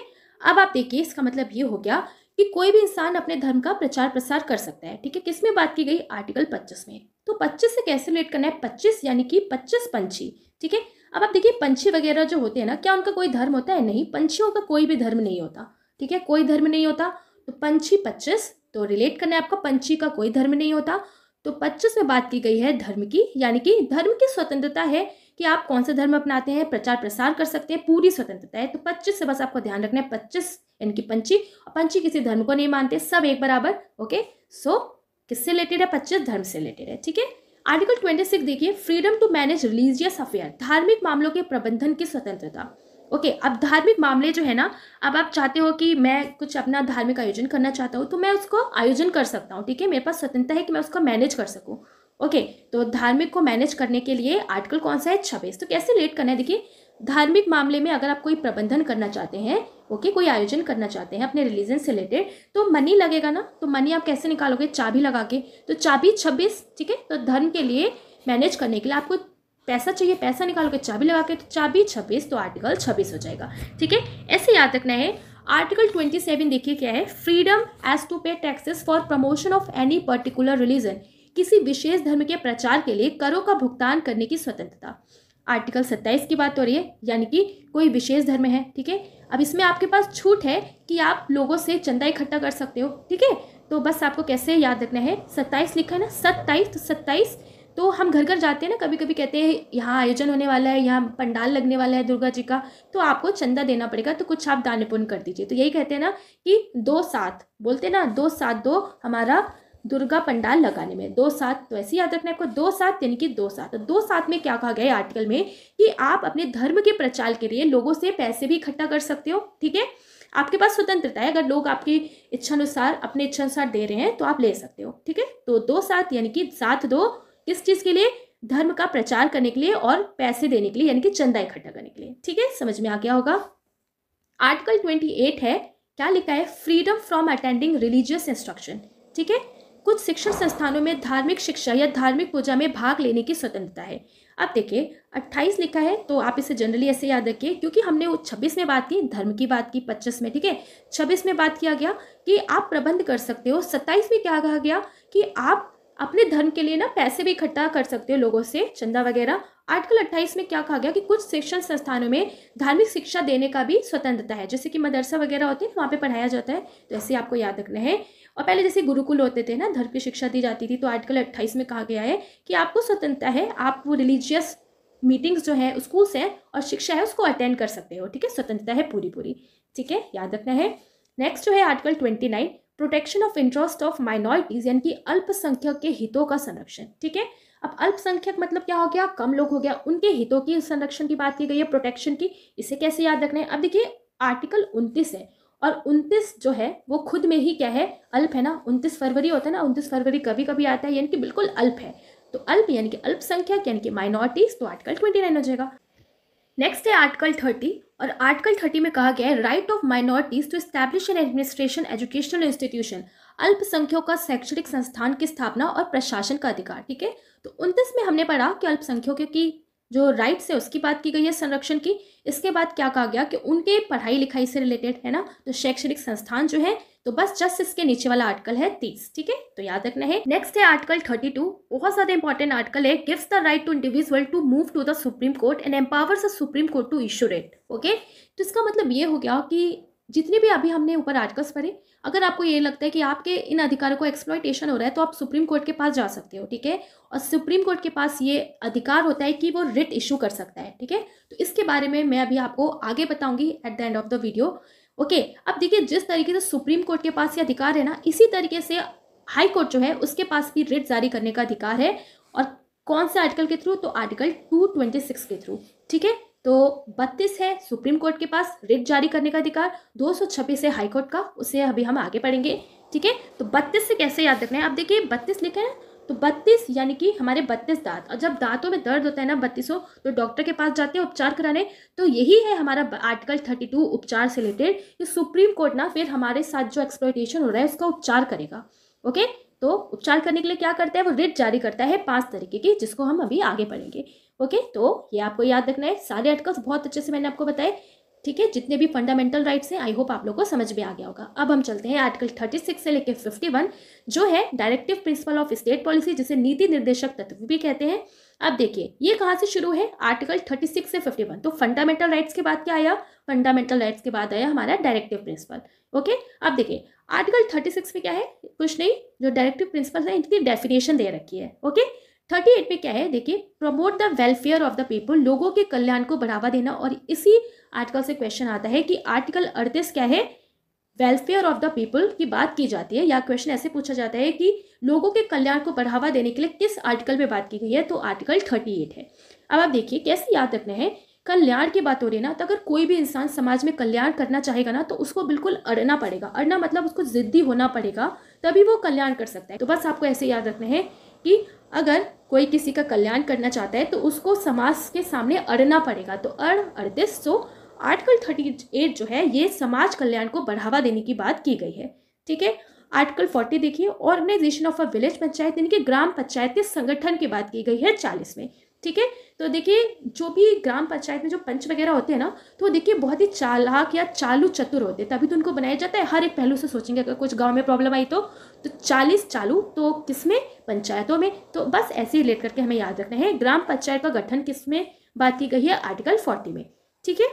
अब आप देखिए इसका मतलब ये हो गया कि कोई भी इंसान अपने धर्म का प्रचार प्रसार कर सकता है ठीक है किस में बात की गई आर्टिकल पच्चीस में तो पच्चीस से कैसे रिलेट करना है पच्चीस यानी कि पच्चीस पंछी ठीक है अब आप देखिए पंछी वगैरह जो होते हैं ना क्या उनका कोई धर्म होता है नहीं पंछियों का कोई भी धर्म नहीं होता ठीक है कोई धर्म नहीं होता तो पंछी पच्चीस तो रिलेट करना है आपका पंछी का कोई धर्म नहीं होता तो पच्चीस में बात की गई है धर्म की यानी कि धर्म की स्वतंत्रता है कि आप कौन सा धर्म अपनाते हैं प्रचार प्रसार कर सकते हैं पूरी स्वतंत्रता है तो पच्चीस से बस आपको ध्यान रखना है पच्चीस इनकी पंची और पंची किसी धर्म को नहीं मानते सब एक बराबर ओके सो किससे रिलेटेड है पच्चीस धर्म से रिलेटेड है ठीक है आर्टिकल ट्वेंटी सिक्स देखिए freedom to manage religious affair धार्मिक मामलों के प्रबंधन की स्वतंत्रता ओके okay, अब धार्मिक मामले जो है ना अब आप चाहते हो कि मैं कुछ अपना धार्मिक आयोजन करना चाहता हूँ तो मैं उसको आयोजन कर सकता हूँ ठीक है मेरे पास स्वतंत्रता है कि मैं उसको मैनेज कर सकूँ ओके तो धार्मिक को मैनेज करने के लिए आर्टिकल कौन सा है छब्बीस तो कैसे लेट करना है देखिए धार्मिक मामले में अगर आप कोई प्रबंधन करना चाहते हैं ओके कोई आयोजन करना चाहते हैं अपने रिलीजन से रिलेटेड तो मनी लगेगा ना तो मनी आप कैसे निकालोगे चाबी लगा के तो चाबी छब्बीस ठीक है तो धर्म के लिए मैनेज करने के लिए आपको पैसा चाहिए पैसा निकालोगे चाबी लगा के तो चाबी छब्बीस तो आर्टिकल छब्बीस हो जाएगा ठीक है ऐसे याद रखना है आर्टिकल ट्वेंटी सेवन देखिए क्या है freedom as to pay taxes for promotion of any particular religion किसी विशेष धर्म के प्रचार के लिए करों का भुगतान करने की स्वतंत्रता आर्टिकल 27 की बात हो रही है यानी कि कोई विशेष धर्म है ठीक है अब इसमें आपके पास छूट है कि आप लोगों से चंदा इकट्ठा कर सकते हो ठीक है तो बस आपको कैसे याद रखना है सत्ताईस लिखा है ना सत्ताईस तो सत्ताईस तो हम घर घर जाते हैं ना कभी कभी कहते हैं यहाँ आयोजन होने वाला है यहाँ पंडाल लगने वाला है दुर्गा जी का तो आपको चंदा देना पड़ेगा तो कुछ आप दान पुण्य कर दीजिए तो यही कहते हैं ना कि दो सात बोलते हैं ना दो सात दो हमारा दुर्गा पंडाल लगाने में दो साथ तो ऐसे याद रखना है आपको दो सात यानी कि दो सात तो दो सात में क्या कहा गया है आर्टिकल में कि आप अपने धर्म के प्रचार के लिए लोगों से पैसे भी इकट्ठा कर सकते हो ठीक है आपके पास स्वतंत्रता है अगर लोग आपकी इच्छानुसार अपने इच्छानुसार दे रहे हैं तो आप ले सकते हो ठीक है तो दो सात यानी कि सात दो किस चीज़ के लिए धर्म का प्रचार करने के लिए और पैसे देने के लिए यानी कि चंदा इकट्ठा करने के लिए ठीक है समझ में आ गया होगा आर्टिकल ट्वेंटी एट है क्या लिखा है freedom from attending religious instruction ठीक है कुछ शिक्षण संस्थानों में धार्मिक शिक्षा या धार्मिक पूजा में भाग लेने की स्वतंत्रता है अब देखिए 28 लिखा है तो आप इसे जनरली ऐसे याद रखिए क्योंकि हमने वो 26 में बात की धर्म की बात की 25 में ठीक है 26 में बात किया गया कि आप प्रबंध कर सकते हो 27 में क्या कहा गया कि आप अपने धर्म के लिए ना पैसे भी इकट्ठा कर सकते हो लोगों से चंदा वगैरह आर्टिकल 28 में क्या कहा गया कि कुछ शिक्षण संस्थानों में धार्मिक शिक्षा देने का भी स्वतंत्रता है जैसे कि मदरसा वगैरह होते हैं वहाँ पर पढ़ाया जाता है तो ऐसे आपको याद रखना है और पहले जैसे गुरुकुल होते थे ना धर्म की शिक्षा दी जाती थी तो आर्टिकल अट्ठाईस में कहा गया है कि आपको स्वतंत्रता है आप वो रिलीजियस मीटिंग्स जो है स्कूल्स हैं और शिक्षा है उसको अटेंड कर सकते हो ठीक है स्वतंत्रता है पूरी पूरी ठीक है याद रखना है नेक्स्ट जो है article twenty nine protection of interest of minorities यानी कि अल्पसंख्यक के हितों का संरक्षण ठीक है अब अल्पसंख्यक मतलब क्या हो गया कम लोग हो गया उनके हितों की संरक्षण की बात की गई है प्रोटेक्शन की इसे कैसे याद रखना है अब देखिए आर्टिकल उनतीस है और उनतीस जो है वो खुद में ही क्या है अल्प है ना उनतीस फरवरी होता है ना उनतीस फरवरी कभी कभी आता है यानी कि बिल्कुल अल्प है तो अल्प यानी कि अल्पसंख्यक यानी कि माइनॉरिटीज तो आर्टिकल ट्वेंटी नाइन हो जाएगा नेक्स्ट है आर्टिकल थर्टी और आर्टिकल थर्टी में कहा गया है right of minorities to establish an administration educational institution अल्पसंख्यकों का शैक्षणिक संस्थान की स्थापना और प्रशासन का अधिकार ठीक है तो उनतीस में हमने पढ़ा कि अल्पसंख्यकों की जो राइट्स है उसकी बात की गई है संरक्षण की इसके बाद क्या कहा गया कि उनके पढ़ाई लिखाई से रिलेटेड है ना तो शैक्षणिक संस्थान जो है तो बस जस्ट इसके नीचे वाला आर्टिकल है तीस ठीक है तो याद रखना है नेक्स्ट है आर्टिकल थर्टी टू बहुत ज्यादा इंपॉर्टेंट आर्टिकल है gives the right to individual to move to the supreme court and empowers the supreme court to issue writ okay तो इसका मतलब ये हो गया कि जितने भी अभी हमने ऊपर आर्टिकल्स पढ़े अगर आपको ये लगता है कि आपके इन अधिकारों को एक्सप्लॉयटेशन हो रहा है तो आप सुप्रीम कोर्ट के पास जा सकते हो ठीक है और सुप्रीम कोर्ट के पास ये अधिकार होता है कि वो रिट इशू कर सकता है ठीक है तो इसके बारे में मैं अभी आपको आगे बताऊंगी at the end of the video okay अब देखिए जिस तरीके से सुप्रीम कोर्ट के पास ये अधिकार है ना इसी तरीके से हाई कोर्ट जो है उसके पास भी रिट जारी करने का अधिकार है और कौन से आर्टिकल के थ्रू तो आर्टिकल टू के थ्रू ठीक है तो बत्तीस है सुप्रीम कोर्ट के पास रिट जारी करने का अधिकार दो सौ छब्बीस है हाईकोर्ट का उसे अभी हम आगे पढ़ेंगे ठीक है तो बत्तीस से कैसे याद रखना है आप देखिए बत्तीस लिखे हैं तो बत्तीस यानी कि हमारे बत्तीस दांत और जब दांतों में दर्द होता है ना बत्तीसों तो डॉक्टर के पास जाते हैं उपचार कराने तो यही है हमारा आर्टिकल थर्टी टू उपचार से रिलेटेड कि सुप्रीम कोर्ट ना फिर हमारे साथ जो एक्सप्लोइटेशन हो रहा है उसका उपचार करेगा ओके तो उपचार करने के लिए क्या करता है वो रिट जारी करता है पांच तरीके की जिसको हम अभी आगे पढ़ेंगे ओके तो ये आपको याद रखना है सारे आर्टिकल्स तो बहुत अच्छे से मैंने आपको बताए ठीक है जितने भी फंडामेंटल राइट्स हैं आई होप आप लोग को समझ में आ गया होगा अब हम चलते हैं आर्टिकल 36 से लेकर 51 जो है directive principle of state policy जिसे नीति निर्देशक तत्व भी कहते हैं अब देखिए ये कहाँ से शुरू है आर्टिकल 36 से 51 तो फंडामेंटल राइट्स के बाद क्या आया फंडामेंटल राइट्स के बाद आया हमारा डायरेक्टिव प्रिंसिपल ओके अब देखिए आर्टिकल सिक्स में क्या है कुछ नहीं जो डायरेक्टिव प्रिंसिपल है इनकी डेफिनेशन दे रखी है ओके थर्टी एट में क्या है देखिए promote the welfare of the people लोगों के कल्याण को बढ़ावा देना और इसी आर्टिकल से क्वेश्चन आता है कि आर्टिकल अड़तीस क्या है वेलफेयर ऑफ द पीपल की बात की जाती है या क्वेश्चन ऐसे पूछा जाता है कि लोगों के कल्याण को बढ़ावा देने के लिए किस आर्टिकल में बात की गई है तो आर्टिकल थर्टी एट है अब आप देखिए कैसे याद रखना है कल्याण की बात हो रही है ना तो अगर कोई भी इंसान समाज में कल्याण करना चाहेगा ना तो उसको बिल्कुल अड़ना पड़ेगा अड़ना मतलब उसको जिद्दी होना पड़ेगा तभी वो कल्याण कर सकता है तो बस आपको ऐसे याद रखना है कि अगर कोई किसी का कल्याण करना चाहता है तो उसको समाज के सामने अड़ना पड़ेगा तो अड़ अड़तीस सौ आर्टिकल थर्टी एट जो है ये समाज कल्याण को बढ़ावा देने की बात की गई है ठीक है आर्टिकल फोर्टी देखिए organisation of a village panchayat यानी कि ग्राम पंचायती संगठन की बात की गई है चालीस में ठीक है तो देखिए जो भी ग्राम पंचायत में जो पंच वगैरह होते हैं ना तो देखिए बहुत ही चालाक या चालू चतुर होते हैं तभी तो उनको बनाया जाता है हर एक पहलू से सोचेंगे अगर कुछ गांव में प्रॉब्लम आई तो तो चालीस चालू तो किस में पंचायतों में तो बस ऐसे ही रिलेट करके हमें याद रखना है ग्राम पंचायत का गठन किस में बात की गई है आर्टिकल फोर्टी में ठीक है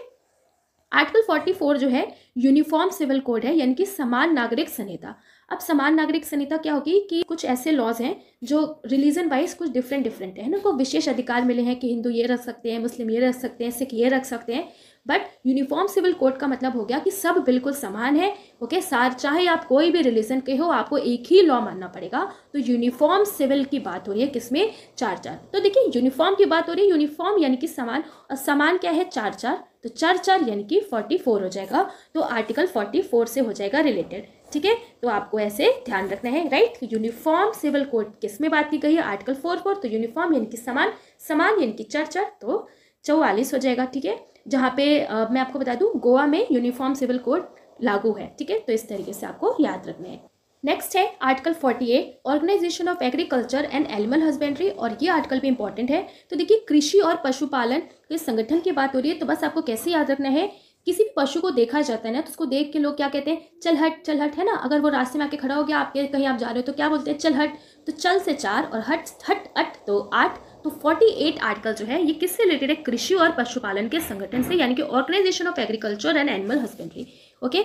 आर्टिकल फोर्टी फोर जो है यूनिफॉर्म सिविल कोड है यानी कि समान नागरिक संहिता अब समान नागरिक संहिता क्या होगी कि कुछ ऐसे लॉज हैं जो रिलीजन वाइज कुछ डिफरेंट डिफरेंट है ना को विशेष अधिकार मिले हैं कि हिंदू ये रख सकते हैं मुस्लिम ये रख सकते हैं सिख ये रख सकते हैं बट यूनिफॉर्म सिविल कोड का मतलब हो गया कि सब बिल्कुल समान है ओके सार चाहे आप कोई भी रिलीजन के हो आपको एक ही लॉ मानना पड़ेगा तो यूनिफॉर्म सिविल की बात हो रही है किसमें चार चार तो देखिए यूनिफॉर्म की बात हो रही है यूनिफॉर्म यानी कि समान और समान क्या है चार चार तो चार चार यानी कि फोर्टी फोर हो जाएगा तो आर्टिकल फोर्टी फोर से हो जाएगा रिलेटेड ठीक है तो आपको ऐसे ध्यान रखना है राइट यूनिफॉर्म सिविल कोड किस में बात की गई है आर्टिकल फोर फोर तो यूनिफॉर्म यानी कि समान समान यानी कि चर चर तो चौवालीस हो जाएगा ठीक है जहाँ पे आ, मैं आपको बता दूँ गोवा में यूनिफॉर्म सिविल कोड लागू है ठीक है तो इस तरीके से आपको याद रखना है नेक्स्ट है article forty eight organisation of agriculture and animal husbandry और ये आर्टिकल भी इंपॉर्टेंट है तो देखिए कृषि और पशुपालन के संगठन की बात हो रही है तो बस आपको कैसे याद रखना है किसी भी पशु को देखा जाता है ना तो उसको देख के लोग क्या कहते हैं चल हट चल हट है ना अगर वो रास्ते में आके खड़ा हो गया आपके कहीं आप जा रहे हो तो क्या बोलते हैं चल हट तो चल से चार और हट हट अट तो आठ तो 48 आर्टिकल जो है ये किससे रिलेटेड है कृषि और पशुपालन के संगठन से यानी कि organisation of agriculture and animal husbandry okay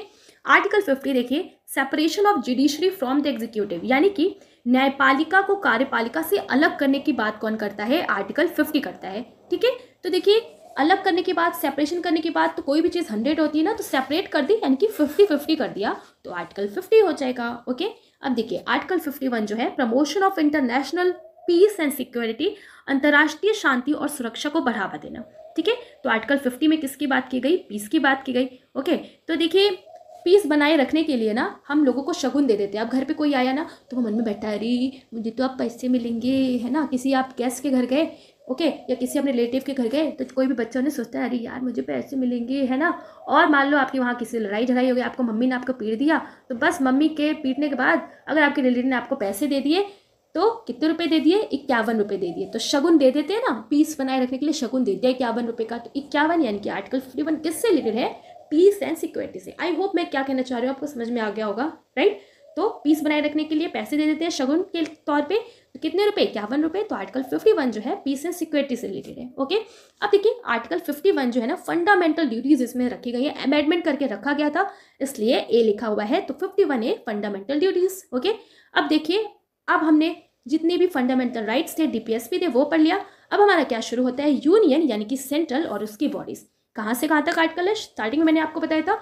article 50 देखिए separation of judiciary from the executive यानी कि न्यायपालिका को कार्यपालिका से अलग करने की बात कौन करता है आर्टिकल 50 करता है ठीक है तो देखिए अलग करने के बाद सेपरेशन करने के बाद तो कोई भी चीज़ हंड्रेड होती है ना तो सेपरेट कर दी यानी कि फिफ्टी फिफ्टी कर दिया तो आर्टिकल फिफ्टी हो जाएगा ओके अब देखिए आर्टिकल फिफ्टी वन जो है promotion of international peace and security अंतर्राष्ट्रीय शांति और सुरक्षा को बढ़ावा देना ठीक है तो आर्टिकल फिफ्टी में किसकी बात की गई पीस की बात की गई ओके तो देखिए पीस बनाए रखने के लिए ना हम लोगों को शगुन दे देते हैं अब घर पे कोई आया ना तो वो मन में बैठा अरे मुझे तो आप पैसे मिलेंगे है ना किसी आप गेस्ट के घर गए ओके या किसी अपने रिलेटिव के घर गए तो कोई भी बच्चा ने सोचता है अरे यार मुझे पैसे मिलेंगे है ना और मान लो आपकी वहाँ किसी लड़ाई झगड़ाई हो गई आपको मम्मी ने आपको पीट दिया तो बस मम्मी के पीटने के बाद अगर आपके रिलेटिव ने आपको पैसे दे दिए तो कितने रुपए दे दिए इक्यावन रुपए दे दिए तो शगुन दे देते हैं ना पीस बनाए रखने के लिए शगुन दे दिया इक्यावन रुपए का तो इक्यावन यानी कि आर्टिकल फिफ्टी वन किससे रिलेटेड है पीस एंड सिक्योरिटी से आई होप मैं क्या कहना चाह रही हूँ आपको समझ में आ गया होगा राइट तो पीस बनाए रखने के लिए पैसे दे देते हैं शगुन के तौर पे तो कितने रुपए इक्यावन रुपए तो आर्टिकल फिफ्टी वन जो है पीस एंड सिक्योरिटी से रिलेटेड है ओके अब देखिए आर्टिकल फिफ्टी वन जो है ना फंडामेंटल ड्यूटीज इसमें रखी गई है अमेंडमेंट करके रखा गया था इसलिए ए लिखा हुआ है तो fifty one A fundamental duties okay अब देखिए अब हमने जितने भी फंडामेंटल राइट्स थे डीपीएसपी थे वो पढ़ लिया अब हमारा क्या शुरू होता है यूनियन यानी कि सेंट्रल और उसकी बॉडीज कहाँ से कहाँ तक आर्टिकल है स्टार्टिंग में मैंने आपको बताया था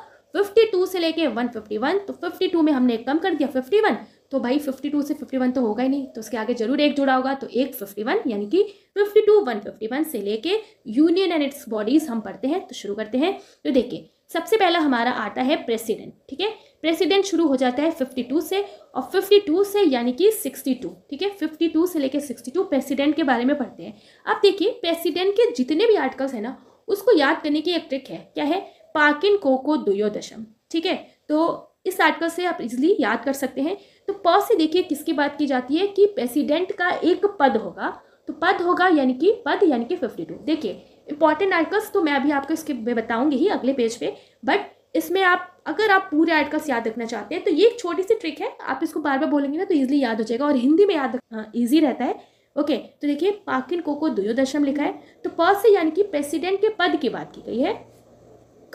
टू से लेके वन तो टू में हमने कम कर दिया वन तो भाई टू से वन तो होगा ही नहीं तो उसके आगे जरूर एक जुड़ा होगा तो एक वन यानी कि फिफ्टी वन से लेके यूनियन एंड इट्स बॉडीज हम पढ़ते हैं तो शुरू करते हैं तो देखिए सबसे पहला हमारा आता है प्रेसिडेंट ठीक है प्रेसिडेंट शुरू हो जाता है फिफ्टी टू से और फिफ्टी टू से यानी कि सिक्सटी टू ठीक है फिफ्टी टू से लेके टू प्रेसिडेंट के बारे में पढ़ते हैं अब देखिए प्रेसिडेंट के जितने भी आर्टिकल्स हैं ना उसको याद करने की एक ट्रिक है क्या है पाकिन कोको दशम ठीक है तो इस आर्टिकल से आप इजिली याद कर सकते हैं तो प से देखिए किसकी बात की जाती है कि प्रेसिडेंट का एक पद होगा तो पद होगा यानी कि पद यानी कि फिफ्टी टू देखिए इंपॉर्टेंट आर्टिकल्स तो मैं अभी आपको इसके बताऊंगी ही अगले पेज पे बट इसमें आप अगर आप पूरे आर्टिकल्स याद रखना चाहते हैं तो ये एक छोटी सी ट्रिक है आप इसको बार बार बोलेंगे ना तो ईजिली याद हो जाएगा और हिंदी में याद रखना ईजी हाँ, रहता है ओके तो देखिए पाकिन को को दशम लिखा है तो प से यानी कि प्रेसिडेंट के पद की बात की गई है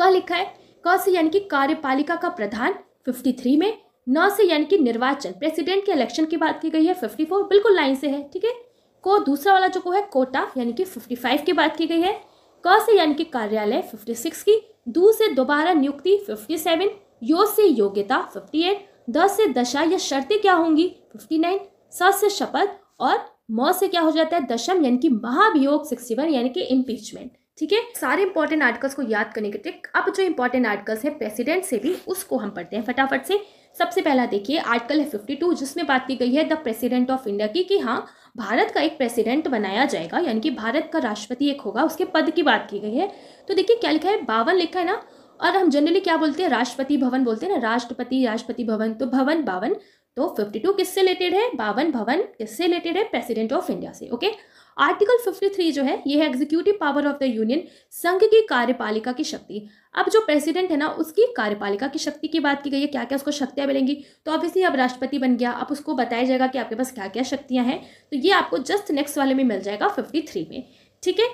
क लिखा है क से यानी कि कार्यपालिका का प्रधान 53 में न से यानी कि निर्वाचन प्रेसिडेंट के इलेक्शन की बात की गई है 54 बिल्कुल लाइन से है ठीक है को दूसरा वाला जो को है कोटा यानी कि 55 की बात की गई है क से यानी कि कार्यालय 56 की दू से दोबारा नियुक्ति 57 यो से योग्यता 58 दस से दशा या शर्तें क्या होंगी 59 स से शपथ और म से क्या हो जाता है दशम यानी कि महाभियोग वन यानी कि इम्पीचमेंट ठीक है सारे इंपॉर्टेंट आर्टिकल्स को याद करने के ट्रिक अब जो इंपॉर्टेंट आर्टिकल्स हैं प्रेसिडेंट से भी उसको हम पढ़ते हैं फटाफट से सबसे पहला देखिए आर्टिकल है 52 जिसमें बात की गई है द प्रेसिडेंट ऑफ इंडिया की कि हाँ भारत का एक प्रेसिडेंट बनाया जाएगा यानी कि भारत का राष्ट्रपति एक होगा उसके पद की बात की गई है तो देखिए क्या लिखा है बावन लिखा है ना और हम जनरली क्या बोलते हैं राष्ट्रपति भवन बोलते हैं ना राष्ट्रपति राष्ट्रपति भवन तो भवन बावन तो 52 किससे रिलेटेड है बावन भवन किससे रिलेटेड है प्रेसिडेंट ऑफ इंडिया से ओके आर्टिकल 53 जो है ये है executive power of the union संघ की कार्यपालिका की शक्ति अब जो प्रेसिडेंट है ना उसकी कार्यपालिका की शक्ति की बात की गई है क्या क्या उसको शक्तियां मिलेंगी तो ऑब्वियसली अब राष्ट्रपति बन गया अब उसको बताया जाएगा कि आपके पास क्या क्या शक्तियां हैं तो ये आपको जस्ट नेक्स्ट वाले में मिल जाएगा फिफ्टी में ठीक है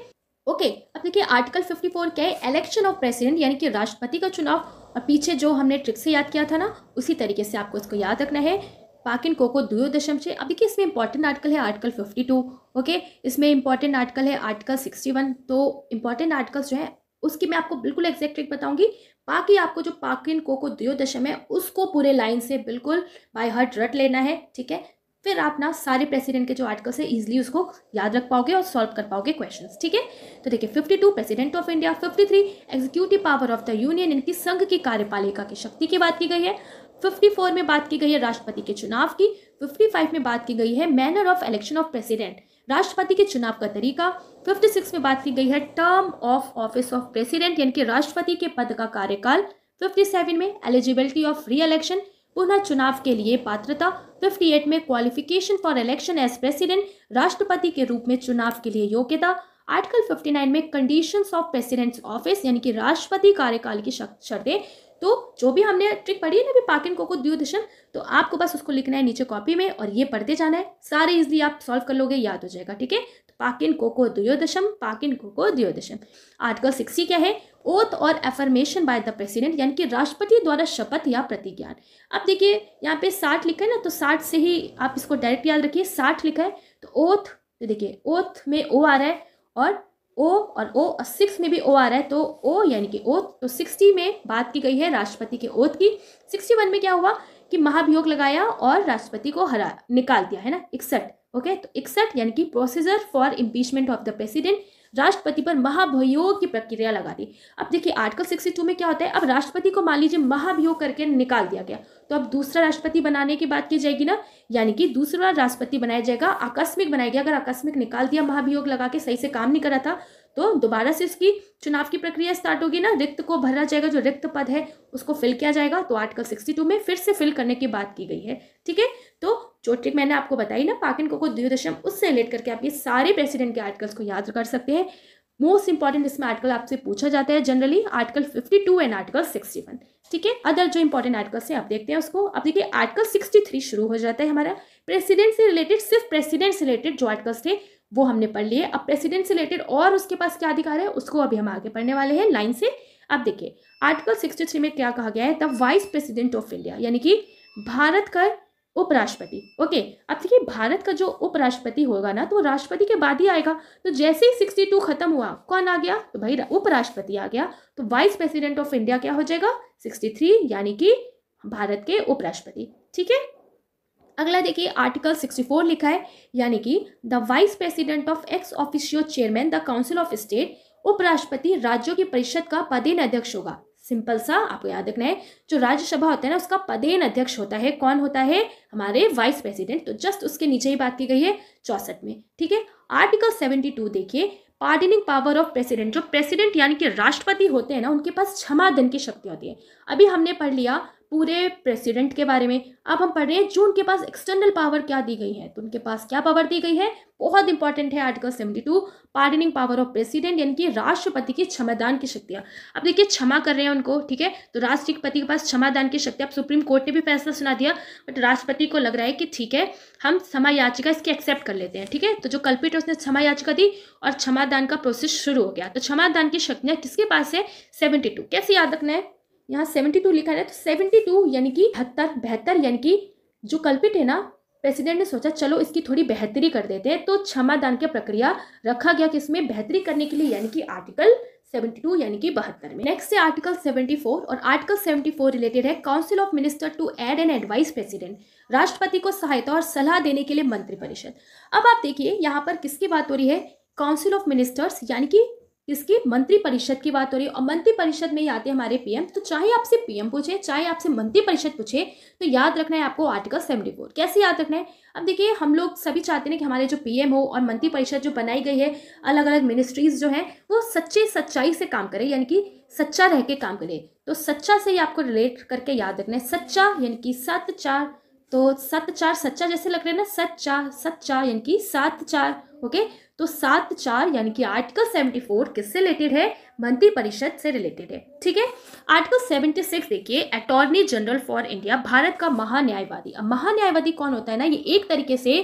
ओके अब देखिए आर्टिकल फोर क्या है इलेक्शन ऑफ प्रेसिडेंट यानी कि राष्ट्रपति का चुनाव और पीछे जो हमने ट्रिक से याद किया था ना उसी तरीके से आपको इसको याद रखना है पाकिन कोको दुयो दशम छः अब देखिए इसमें इंपॉर्टेंट आर्टिकल है आर्टिकल फिफ्टी टू ओके इसमें इंपॉर्टेंट आर्टिकल है आर्टिकल सिक्सटी वन तो इंपॉर्टेंट आर्टिकल्स जो है उसकी मैं आपको बिल्कुल एग्जैक्ट ट्रिक बताऊंगी बाकी आपको जो पाकिन कोको दुयो दशम है उसको पूरे लाइन से बिल्कुल बाय हार्ट रट लेना है ठीक है फिर आप ना सारे प्रेसिडेंट के जो आर्टिकल्स है ईजिली उसको याद रख पाओगे और सॉल्व कर पाओगे क्वेश्चन ठीक है तो देखिए two president of India three executive power of the union इनकी संघ की कार्यपालिका की शक्ति की बात की गई है 54 में बात की गई है राष्ट्रपति के चुनाव की 55 में बात की गई है manner of election of president राष्ट्रपति के चुनाव का तरीका 56 में बात की गई है term of office of president यानी कि राष्ट्रपति के पद का कार्यकाल 57 में एलिजिबिलिटी ऑफ री इलेक्शन पुनः चुनाव के लिए पात्रता 58 में qualification for election as president राष्ट्रपति के रूप में चुनाव के लिए योग्यता आर्टिकल 59 में कंडीशंस ऑफ प्रेसिडेंट्स ऑफिस यानी कि राष्ट्रपति कार्यकाल की शर्तें तो जो भी हमने ट्रिक पढ़ी है ना अभी पाकिन कोको द्योदशम तो आपको बस उसको लिखना है नीचे कॉपी में और ये पढ़ते जाना है सारे इजली आप सॉल्व कर लोगे याद हो जाएगा ठीक है तो पाकिन कोको द्योदशम पाकिन कोको द्योदशम आर्टिकल सिक्सटी क्या है ओथ और एफर्मेशन बाय द प्रेसिडेंट यानी कि राष्ट्रपति द्वारा शपथ या प्रतिज्ञान अब देखिए यहाँ पे साठ लिखा है ना तो साठ से ही आप इसको डायरेक्ट याद रखिए साठ लिखा है तो ओथ तो देखिए ओथ में ओ आ रहा है और ओ और ओ सिक्स में भी ओ आ रहा है तो ओ यानी कि ओथ तो सिक्सटी में बात की गई है राष्ट्रपति के ओथ की सिक्सटी वन में क्या हुआ कि महाभियोग लगाया और राष्ट्रपति को हरा निकाल दिया है ना इकसठ ओके तो इकसठ यानी कि procedure for impeachment of the president राष्ट्रपति पर महाभियोग की प्रक्रिया लगा दी अब देखिए आर्टिकल 62 में क्या होता है अब राष्ट्रपति को मान लीजिए महाभियोग करके निकाल दिया गया तो अब दूसरा राष्ट्रपति बनाने की बात की जाएगी ना यानी कि दूसरा राष्ट्रपति बनाया जाएगा आकस्मिक बनाया गया अगर आकस्मिक निकाल दिया महाभियोग लगा के सही से काम नहीं करा था तो दोबारा से इसकी चुनाव की प्रक्रिया स्टार्ट होगी ना रिक्त को भरा जाएगा जो रिक्त पद है उसको फिल किया जाएगा तो आर्टिकल टू में फिर से फिल करने की बात की गई है ठीक है तो जो ट्रिक मैंने आपको बताई ना पाकिन को द्व्यदशम उससे रिलेट करके आप ये सारे प्रेसिडेंट के आर्टिकल्स को याद कर सकते हैं मोस्ट इंपॉर्टेंट इसमें आर्टिकल आपसे पूछा जाता है जनरली आर्टिकल 52 एंड आर्टिकल 61 ठीक है अदर जो इंपॉर्टेंट आर्टिकल्स हैं आप देखते हैं उसको अब देखिए आर्टिकल 63 शुरू हो जाता है हमारा प्रेसिडेंट से रिलेटेड सिर्फ प्रेसिडेंट से रिलेटेड जो आर्टिकल्स थे वो हमने पढ़ लिए अब प्रेसिडेंट से रिलेटेड और उसके पास क्या अधिकार है उसको अभी हम आगे पढ़ने वाले हैं लाइन से अब देखिए आर्टिकल थ्री में क्या कहा गया है the vice president of India यानी कि भारत का उपराष्ट्रपति ओके अब देखिए भारत का जो उपराष्ट्रपति होगा ना तो राष्ट्रपति के बाद ही आएगा तो जैसे ही सिक्सटी टू खत्म हुआ कौन आ गया तो भाई उपराष्ट्रपति आ गया तो वाइस प्रेसिडेंट ऑफ इंडिया क्या हो जाएगा सिक्सटी थ्री यानी कि भारत के उपराष्ट्रपति ठीक है अगला देखिए आर्टिकल सिक्सटी फोर लिखा है यानी कि the vice president of ex officio chairman the council of state उपराष्ट्रपति राज्यों की परिषद का पदेन अध्यक्ष होगा सिंपल सा आपको याद रखना है जो राज्यसभा होता है ना उसका पदेन अध्यक्ष होता है कौन होता है हमारे वाइस प्रेसिडेंट तो जस्ट उसके नीचे ही बात की गई है चौसठ में ठीक है आर्टिकल सेवेंटी टू देखिए पार्डनिंग पावर ऑफ प्रेसिडेंट जो प्रेसिडेंट यानी कि राष्ट्रपति होते हैं ना उनके पास क्षमा धन की शक्ति होती है अभी हमने पढ़ लिया पूरे प्रेसिडेंट के बारे में अब हम पढ़ रहे हैं जो उनके पास एक्सटर्नल पावर क्या दी गई है तो उनके पास क्या पावर दी गई है बहुत इंपॉर्टेंट है article seventy two pardoning power of president यानी कि राष्ट्रपति की क्षमादान की शक्तियाँ अब देखिए क्षमा कर रहे हैं उनको ठीक है तो राष्ट्रपति के पास क्षमादान की शक्ति अब सुप्रीम कोर्ट ने भी फैसला सुना दिया बट राष्ट्रपति को लग रहा है कि ठीक है हम क्षमा याचिका इसकी एक्सेप्ट कर लेते हैं ठीक है तो जो कल्पित उसने क्षमा याचिका दी और क्षमादान का प्रोसेस शुरू हो गया तो क्षमादान की शक्तियाँ किसके पास है सेवेंटी टू कैसे याद रखना है यहाँ सेवेंटी टू लिखा है तो सेवेंटी टू यानी कि बहत्तर बेहतर यानी कि जो कल्पित है ना प्रेसिडेंट ने सोचा चलो इसकी थोड़ी बेहतरी कर देते हैं तो क्षमादान की प्रक्रिया रखा गया कि इसमें बेहतरी करने के लिए यानी कि आर्टिकल टू यानी कि बहत्तर में नेक्स्ट है आर्टिकल सेवेंटी फोर और आर्टिकल सेवेंटी फोर रिलेटेड है council of minister to aid and advise president राष्ट्रपति को सहायता और सलाह देने के लिए मंत्रिपरिषद अब आप देखिए यहाँ पर किसकी बात हो रही है काउंसिल ऑफ मिनिस्टर्स यानी कि इसकी मंत्री परिषद की बात हो रही है और मंत्री परिषद में ही आते हैं हमारे पीएम तो चाहे आपसे पीएम पूछे चाहे आपसे मंत्री परिषद पूछे तो याद रखना है आपको आर्टिकल सेवेंटी फोर कैसे याद रखना है अब देखिए हम लोग सभी चाहते हैं कि हमारे जो पीएम हो और मंत्री परिषद जो बनाई गई है अलग अलग मिनिस्ट्रीज जो है वो सच्चे सच्चाई से काम करे यानी कि सच्चा रह के काम करे तो सच्चा से ही आपको रिलेट करके याद रखना है सच्चा यानी कि सत चार तो सत चार सच्चा जैसे लग रहे हैं ना सच्चा चार यानी कि सात चार ओके तो सात चार यानी कि आर्टिकल सेवेंटी फोर किससे रिलेटेड है मंत्री परिषद से रिलेटेड है ठीक है आर्टिकल सेवेंटी सिक्स देखिए अटॉर्नी जनरल फॉर इंडिया भारत का महान्यायवादी अब महान्यायवादी कौन होता है ना ये एक तरीके से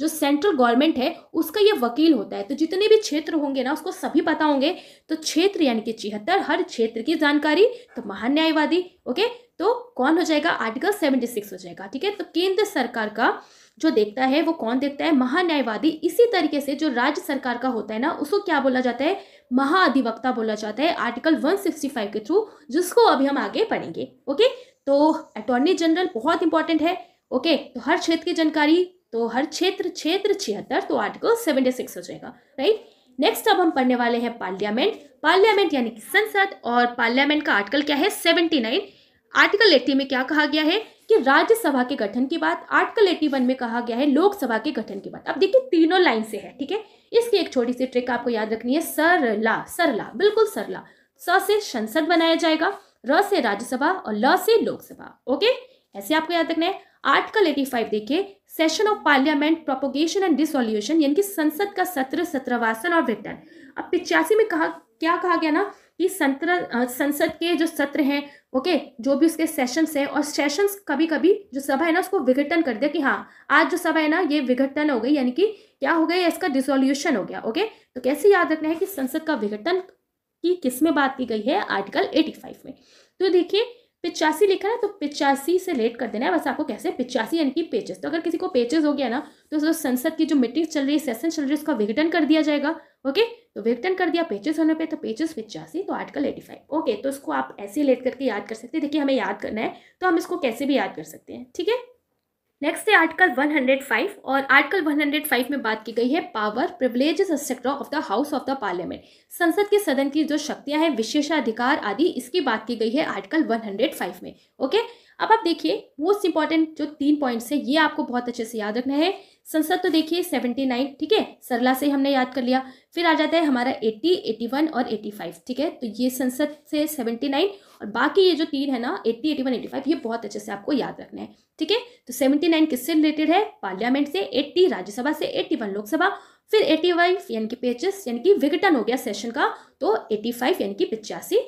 जो सेंट्रल गवर्नमेंट है उसका ये वकील होता है तो जितने भी क्षेत्र होंगे ना उसको सभी पता होंगे तो क्षेत्र यानी कि छिहत्तर हर क्षेत्र की जानकारी तो महान न्यायवादी ओके तो कौन हो जाएगा आर्टिकल सेवेंटी सिक्स हो जाएगा ठीक है तो केंद्र सरकार का जो देखता है वो कौन देखता है महान्यायवादी इसी तरीके से जो राज्य सरकार का होता है ना उसको क्या बोला जाता है महाअधिवक्ता बोला जाता है आर्टिकल 165 के थ्रू जिसको अभी हम आगे पढ़ेंगे ओके तो अटॉर्नी जनरल बहुत इंपॉर्टेंट है ओके तो हर क्षेत्र की जानकारी तो हर क्षेत्र क्षेत्र छिहत्तर तो आर्टिकल सेवेंटी सिक्स हो जाएगा राइट नेक्स्ट अब हम पढ़ने वाले हैं पार्लियामेंट पार्लियामेंट यानी कि संसद और पार्लियामेंट का आर्टिकल क्या है सेवेंटी नाइन आर्टिकल एट्टी में क्या कहा गया है कि राज्यसभा के गठन की बात आर्टिकल एट्टी वन में कहा गया है लोकसभा के गठन की बात अब देखिए तीनों लाइन से है ठीक है इसकी एक छोटी सी ट्रिक आपको याद रखनी है सरला सरला बिल्कुल सरला स से संसद बनाया जाएगा र से राज्यसभा और ल से लोकसभा ओके ऐसे आपको याद रखना है आर्टिकल 85 देखिए session of parliament propagation and dissolution यानी कि संसद का सत्र सत्रवासन और रिटर्न अब पिचासी में कहा क्या कहा गया ना कि संत्र संसद के जो सत्र हैं ओके जो भी उसके सेशंस हैं और सेशंस कभी कभी जो सभा है ना उसको विघटन कर दिया कि हाँ आज जो सभा है ना ये विघटन हो गई यानी कि क्या हो गया इसका डिसोल्यूशन हो गया ओके तो कैसे याद रखना है कि संसद का विघटन की किस में बात की गई है आर्टिकल 85 में तो देखिए पिचासी लिखा है तो पिचासी से लेट कर देना है बस आपको कैसे पिचासी यानी कि पेचेस तो अगर किसी को पेचेस हो गया ना तो जो संसद की जो मीटिंग चल रही है सेशन चल रही है उसका विघटन कर दिया जाएगा ओके तो विघटन कर दिया पेचेस होने पे तो पेचेस पिचासी तो आर्टिकल एटी फाइव ओके तो इसको आप ऐसे लेट करके याद कर सकते हैं देखिए हमें याद करना है तो हम इसको कैसे भी याद कर सकते हैं ठीक है नेक्स्ट है आर्टिकल 105 और आर्टिकल 105 में बात की गई है power privilege etcetera of the house of the parliament संसद के सदन की जो शक्तियां हैं विशेषाधिकार आदि इसकी बात की गई है आर्टिकल 105 में ओके अब आप देखिए मोस्ट इंपॉर्टेंट जो तीन पॉइंट्स है ये आपको बहुत अच्छे से याद रखना है संसद तो देखिए सेवेंटी ठीक है सरला से हमने याद कर लिया फिर आ जाता है हमारा एट्टी 81 और 85 ठीक है तो ये संसद से सेवेंटी और बाकी ये जो तीन है ना eighty eighty one eighty five ये बहुत अच्छे से आपको याद रखना है ठीक है तो सेवेंटी नाइन किससे रिलेटेड है पार्लियामेंट से एट्टी राज्यसभा से एट्टी वन लोकसभा फिर एटी फाइव यानी कि पेचिस यानी कि विघटन हो गया सेशन का तो एट्टी फाइव यानी कि पिचासी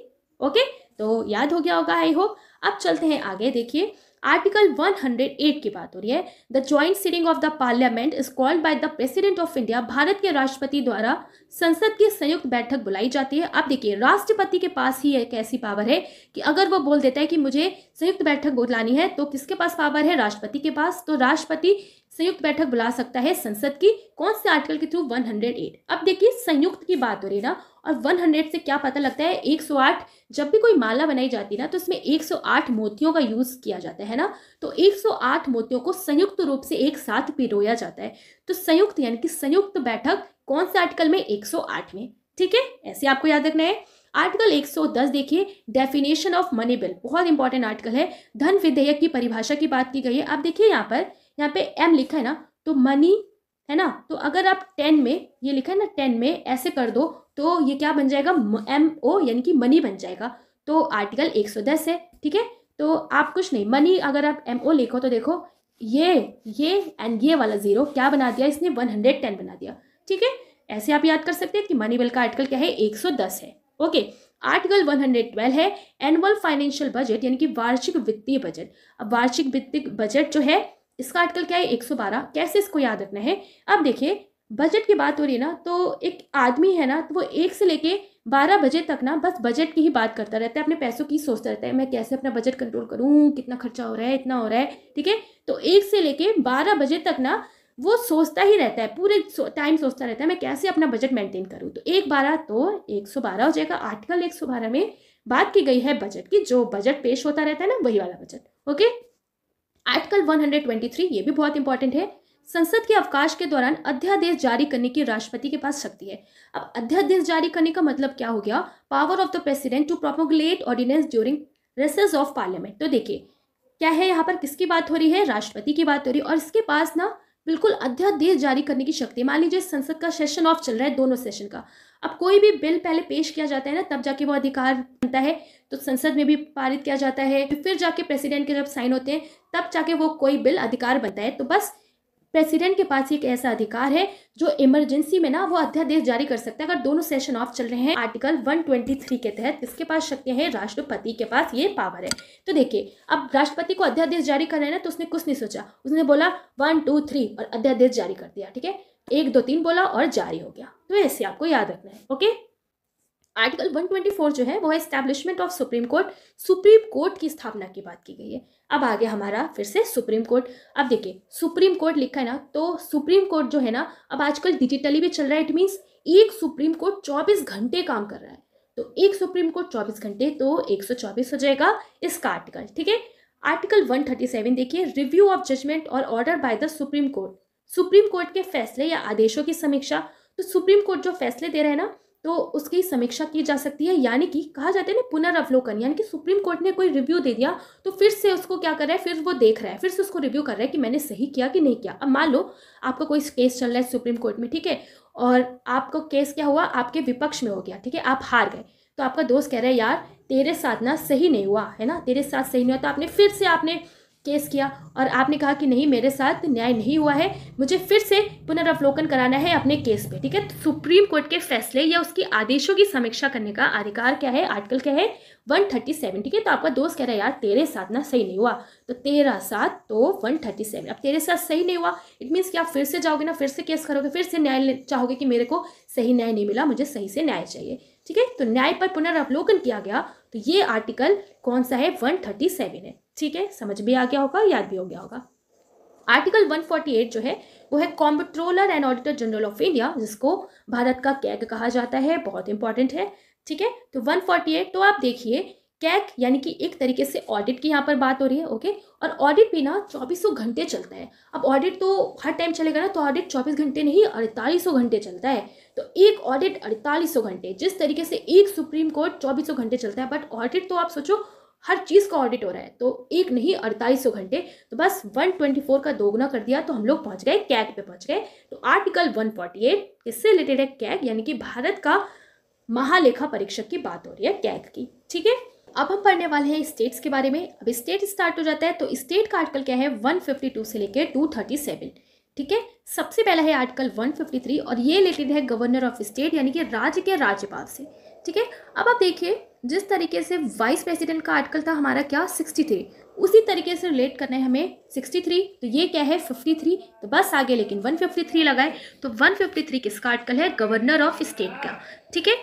ओके तो याद हो गया होगा आई होप अब चलते हैं आगे देखिए आर्टिकल 108 की बात हो रही है the joint sitting of the parliament is called by the president of India भारत के राष्ट्रपति द्वारा संसद की संयुक्त बैठक बुलाई जाती है अब देखिए राष्ट्रपति के पास ही एक ऐसी पावर है कि अगर वो बोल देता है कि मुझे संयुक्त बैठक बुलानी है तो किसके पास पावर है राष्ट्रपति के पास तो राष्ट्रपति संयुक्त बैठक बुला सकता है संसद की कौन से आर्टिकल के थ्रू 108 अब देखिए संयुक्त की बात हो रही है ना और 100 से क्या पता लगता है 108 जब भी कोई माला बनाई जाती है ना तो इसमें 108 मोतियों का यूज़ किया जाता है ना तो 108 मोतियों को संयुक्त रूप से एक साथ पिरोया जाता है तो संयुक्त यानी कि संयुक्त बैठक कौन से आर्टिकल में 108 में ठीक है ऐसे आपको याद रखना है आर्टिकल 110 देखिए डेफिनेशन ऑफ मनी बिल बहुत इंपॉर्टेंट आर्टिकल है धन विधेयक की परिभाषा की बात की गई है आप देखिए यहाँ पर यहाँ पे एम लिखा है ना तो मनी है ना तो अगर आप टेन में ये लिखा है ना टेन में ऐसे कर दो तो ये क्या बन जाएगा एम ओ यानी कि मनी बन जाएगा तो आर्टिकल 110 है ठीक है तो आप कुछ नहीं मनी अगर आप एम ओ लिखो तो देखो ये ये एंड ये वाला ज़ीरो क्या बना दिया इसने 110 बना दिया ठीक है ऐसे आप याद कर सकते हैं कि मनी बिल का आर्टिकल क्या है 110 है ओके आर्टिकल 112 है एनुअल फाइनेंशियल बजट यानी कि वार्षिक वित्तीय बजट अब वार्षिक वित्तीय बजट जो है इसका आर्टिकल क्या है 112 कैसे इसको याद रखना है अब देखिए बजट की बात हो रही है ना तो एक आदमी है ना तो वो एक से लेके बारह बजे तक ना बस बजट की ही बात करता रहता है अपने पैसों की सोचता रहता है मैं कैसे अपना बजट कंट्रोल करूँ कितना खर्चा हो रहा है इतना हो रहा है ठीक है तो एक से लेके बारह बजे तक ना वो सोचता ही रहता है पूरे टाइम सोचता रहता है मैं कैसे अपना बजट मेंटेन करूँ तो एक बारह तो एक सौ बारह हो जाएगा आर्टिकल एक सौ बारह में बात की गई है बजट की जो बजट पेश होता रहता है ना वही वाला budget okay article one hundred twenty three ये भी बहुत इंपॉर्टेंट है संसद के अवकाश के दौरान अध्यादेश जारी करने की राष्ट्रपति के पास शक्ति है अब अध्यादेश जारी करने का मतलब क्या हो गया power of the president to promulgate ordinance during recess of parliament तो देखिए क्या है यहाँ पर किसकी बात हो रही है राष्ट्रपति की बात हो रही है और इसके पास ना बिल्कुल अध्यादेश जारी करने की शक्ति मान लीजिए संसद का सेशन ऑफ चल रहा है दोनों सेशन का अब कोई भी बिल पहले पेश किया जाता है ना तब जाके वो अधिकार बनता है तो संसद में भी पारित किया जाता है फिर जाके प्रेसिडेंट के जब साइन होते हैं तब जाके वो कोई बिल अधिकार बनता है तो बस प्रेसिडेंट के पास एक ऐसा अधिकार है जो इमरजेंसी में ना वो अध्यादेश जारी कर सकता है अगर दोनों सेशन ऑफ चल रहे हैं आर्टिकल 123 के तहत इसके पास शक्ति है राष्ट्रपति के पास ये पावर है तो देखिए अब राष्ट्रपति को अध्यादेश जारी करना है ना तो उसने कुछ नहीं सोचा उसने बोला वन टू थ्री और अध्यादेश जारी कर दिया ठीक है एक दो तीन बोला और जारी हो गया तो ऐसे आपको याद रखना है ओके आर्टिकल 124 जो है वो है establishment of supreme court supreme court की स्थापना की बात की गई है अब आगे हमारा फिर से सुप्रीम कोर्ट अब देखिए सुप्रीम कोर्ट लिखा है ना तो सुप्रीम कोर्ट जो है ना अब आजकल डिजिटली भी चल रहा है इट मीन्स एक सुप्रीम कोर्ट चौबीस घंटे काम कर रहा है तो एक सुप्रीम कोर्ट चौबीस घंटे तो 124 हो जाएगा इसका आर्टिकल ठीक है आर्टिकल 137 देखिए रिव्यू ऑफ जजमेंट और order by the supreme court supreme court के फैसले या आदेशों की समीक्षा तो सुप्रीम कोर्ट जो फैसले दे रहे हैं ना तो उसकी समीक्षा की जा सकती है यानी कि कहा जाता है ना पुनर्वलोकन यानी कि सुप्रीम कोर्ट ने कोई रिव्यू दे दिया तो फिर से उसको क्या कर रहा है फिर वो देख रहा है फिर से उसको रिव्यू कर रहा है कि मैंने सही किया कि नहीं किया अब मान लो आपका कोई केस चल रहा है सुप्रीम कोर्ट में ठीक है और आपका केस क्या हुआ आपके विपक्ष में हो गया ठीक है आप हार गए तो आपका दोस्त कह रहा है यार तेरे साथ ना सही नहीं हुआ है ना तेरे साथ सही नहीं हुआ तो आपने फिर से आपने केस किया और आपने कहा कि नहीं मेरे साथ न्याय नहीं हुआ है मुझे फिर से पुनरावलोकन कराना है अपने केस पे ठीक है तो सुप्रीम कोर्ट के फैसले या उसके आदेशों की समीक्षा करने का अधिकार क्या है आर्टिकल क्या है वन थर्टी सेवन ठीक है तो आपका दोस्त कह रहा है यार तेरे साथ ना सही नहीं हुआ तो तेरा साथ तो वन थर्टी सेवन अब तेरे साथ सही नहीं हुआ इट मीन्स कि आप फिर से जाओगे ना फिर से केस करोगे फिर से न्याय चाहोगे कि मेरे को सही न्याय नहीं मिला मुझे सही से न्याय चाहिए ठीक है तो न्याय पर पुनरावलोकन किया गया तो ये आर्टिकल कौन सा है वन थर्टी सेवन है ठीक है समझ भी आ गया होगा याद भी हो गया होगा आर्टिकल 148 जो है वो है comptroller and auditor general of India जिसको भारत का कैग कहा जाता है बहुत इंपॉर्टेंट है ठीक है तो 148 तो आप देखिए कैग यानी कि एक तरीके से ऑडिट की यहाँ पर बात हो रही है ओके और ऑडिट भी ना चौबीसों घंटे चलता है अब ऑडिट तो हर टाइम चलेगा ना तो ऑडिट चौबीस घंटे नहीं अड़तालीसों घंटे चलता है तो एक ऑडिट अड़तालीसों घंटे जिस तरीके से एक सुप्रीम कोर्ट चौबीसों घंटे चलता है बट ऑडिट तो आप सोचो हर चीज़ का ऑडिट हो रहा है तो एक नहीं अड़तालीस घंटे तो बस 124 का दोगुना कर दिया तो हम लोग पहुंच गए कैग पे पहुंच गए तो आर्टिकल 148 इससे रिलेटेड है कैग यानी कि भारत का महालेखा परीक्षक की बात हो रही है कैग की ठीक है अब हम पढ़ने वाले हैं स्टेट्स के बारे में अब स्टेट स्टार्ट हो जाता है तो स्टेट का आर्टिकल क्या है टू से लेकर सेवन ठीक है सबसे पहला है आर्टिकल 153 और ये रिलेटेड है गवर्नर ऑफ स्टेट यानी कि राज्य के राज्यपाल से ठीक है अब आप देखिए जिस तरीके से वाइस प्रेसिडेंट का आर्टिकल था हमारा क्या सिक्सटी थ्री उसी तरीके से रिलेट करना है हमें सिक्सटी थ्री तो ये क्या है फिफ्टी थ्री तो बस आगे लेकिन वन फिफ्टी थ्री लगाए तो वन फिफ्टी थ्री किसका आर्टिकल है गवर्नर ऑफ स्टेट का ठीक है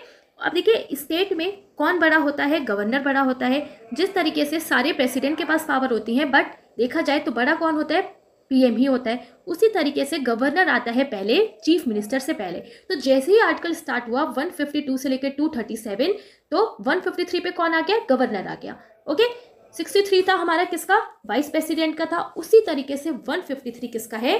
अब देखिए स्टेट में कौन बड़ा होता है गवर्नर बड़ा होता है जिस तरीके से सारे प्रेसिडेंट के पास पावर होती है बट देखा जाए तो बड़ा कौन होता है पीएम ही होता है उसी तरीके से गवर्नर आता है पहले चीफ मिनिस्टर से पहले तो जैसे ही आर्टिकल स्टार्ट हुआ 152 से लेकर 237 तो 153 पे कौन आ गया गवर्नर आ गया ओके 63 था हमारा किसका वाइस प्रेसिडेंट का था उसी तरीके से 153 किसका है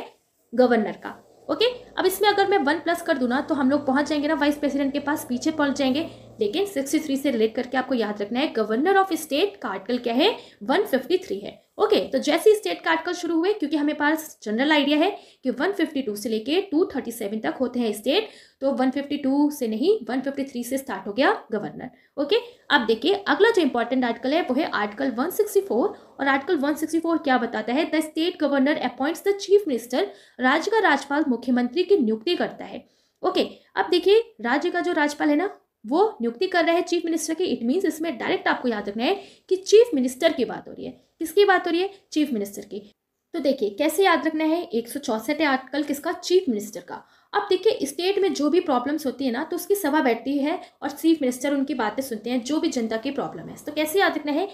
गवर्नर का ओके अब इसमें अगर मैं वन प्लस कर दूँ ना तो हम लोग पहुँच जाएंगे ना वाइस प्रेसिडेंट के पास पीछे पहुँच जाएंगे लेकिन 63 से रिलेट करके आपको याद रखना है गवर्नर ऑफ स्टेट का आर्टिकल क्या है 153 है ओके तो जैसे स्टेट का आर्टिकल शुरू हुए क्योंकि हमें पास जनरल आइडिया है कि 152 से लेके 237 तक होते हैं स्टेट तो 152 से नहीं 153 से स्टार्ट हो गया गवर्नर ओके अब देखिए अगला जो इंपॉर्टेंट आर्टिकल है वो है आर्टिकल 164 और आर्टिकल 164 क्या बताता है the state governor appoints the chief minister राज्य का राज्यपाल मुख्यमंत्री की नियुक्ति करता है ओके okay, अब देखिए राज्य का जो राज्यपाल है ना वो नियुक्ति कर रहे हैं चीफ मिनिस्टर की इट मीन्स इसमें डायरेक्ट आपको याद रखना है कि चीफ मिनिस्टर की बात हो रही है किसकी बात हो रही है चीफ मिनिस्टर की तो देखिए कैसे याद रखना है एक सौ चौसठ है आर्टिकल किसका चीफ मिनिस्टर का अब देखिए स्टेट में जो भी प्रॉब्लम्स होती है ना तो उसकी सभा बैठती है और चीफ मिनिस्टर उनकी बातें सुनते हैं जो भी जनता की प्रॉब्लम है तो कैसे याद रखना है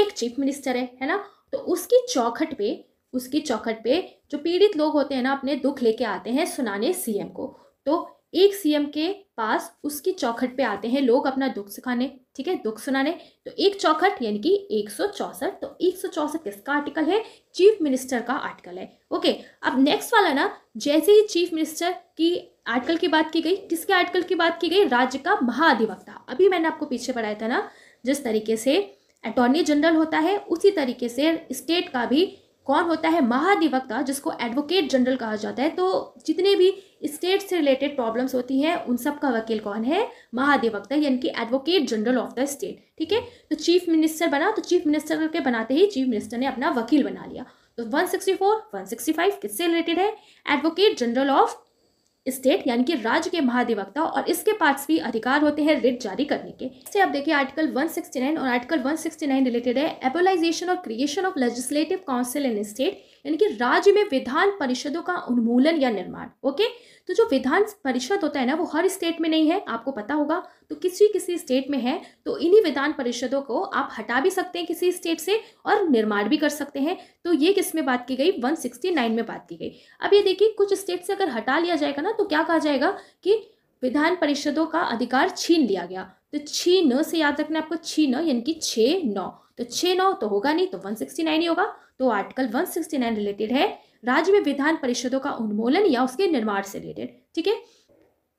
एक चीफ मिनिस्टर है है ना तो उसकी चौखट पे उसकी चौखट पे जो पीड़ित लोग होते हैं ना अपने दुख लेके आते हैं सुनाने सीएम को तो एक सीएम के पास उसकी चौखट पे आते हैं लोग अपना दुख सुखाने ठीक है दुख सुनाने तो एक चौखट यानी कि एक सौ चौसठ तो एक सौ चौसठ किसका आर्टिकल है चीफ मिनिस्टर का आर्टिकल है ओके अब नेक्स्ट वाला ना जैसे ही चीफ मिनिस्टर की आर्टिकल की बात की गई किसके आर्टिकल की बात की गई राज्य का महाधिवक्ता अभी मैंने आपको पीछे पढ़ाया था ना जिस तरीके से अटॉर्नी जनरल होता है उसी तरीके से स्टेट का भी कौन होता है महाधिवक्ता जिसको एडवोकेट जनरल कहा जाता है तो जितने भी स्टेट से रिलेटेड प्रॉब्लम्स होती हैं उन सब का वकील कौन है महाधिवक्ता यानी कि advocate general of the state ठीक है तो चीफ मिनिस्टर बना तो चीफ मिनिस्टर के बनाते ही चीफ मिनिस्टर ने अपना वकील बना लिया तो 164, 165 किससे रिलेटेड है एडवोकेट जनरल ऑफ स्टेट यानी कि राज्य के महाधिवक्ता और इसके पास भी अधिकार होते हैं रिट जारी करने के इससे आप देखिए आर्टिकल 169 और आर्टिकल 169 रिलेटेड है एपोलाइजेशन और creation of legislative council in state यानी कि राज्य में विधान परिषदों का उन्मूलन या निर्माण ओके तो जो विधान परिषद होता है ना वो हर स्टेट में नहीं है आपको पता होगा तो किसी किसी स्टेट में है तो इन्हीं विधान परिषदों को आप हटा भी सकते हैं किसी स्टेट से और निर्माण भी कर सकते हैं तो ये किस में बात की गई 169 में बात की गई अब ये देखिए कुछ स्टेट से अगर हटा लिया जाएगा ना तो क्या कहा जाएगा कि विधान परिषदों का अधिकार छीन लिया गया तो छीन से याद रखना आपको छीन यानी कि छः नौ तो छः नौ तो होगा नहीं तो नाइन ही होगा तो आर्टिकल 169 रिलेटेड है राज्य में विधान परिषदों का उन्मूलन या उसके निर्माण से रिलेटेड ठीक है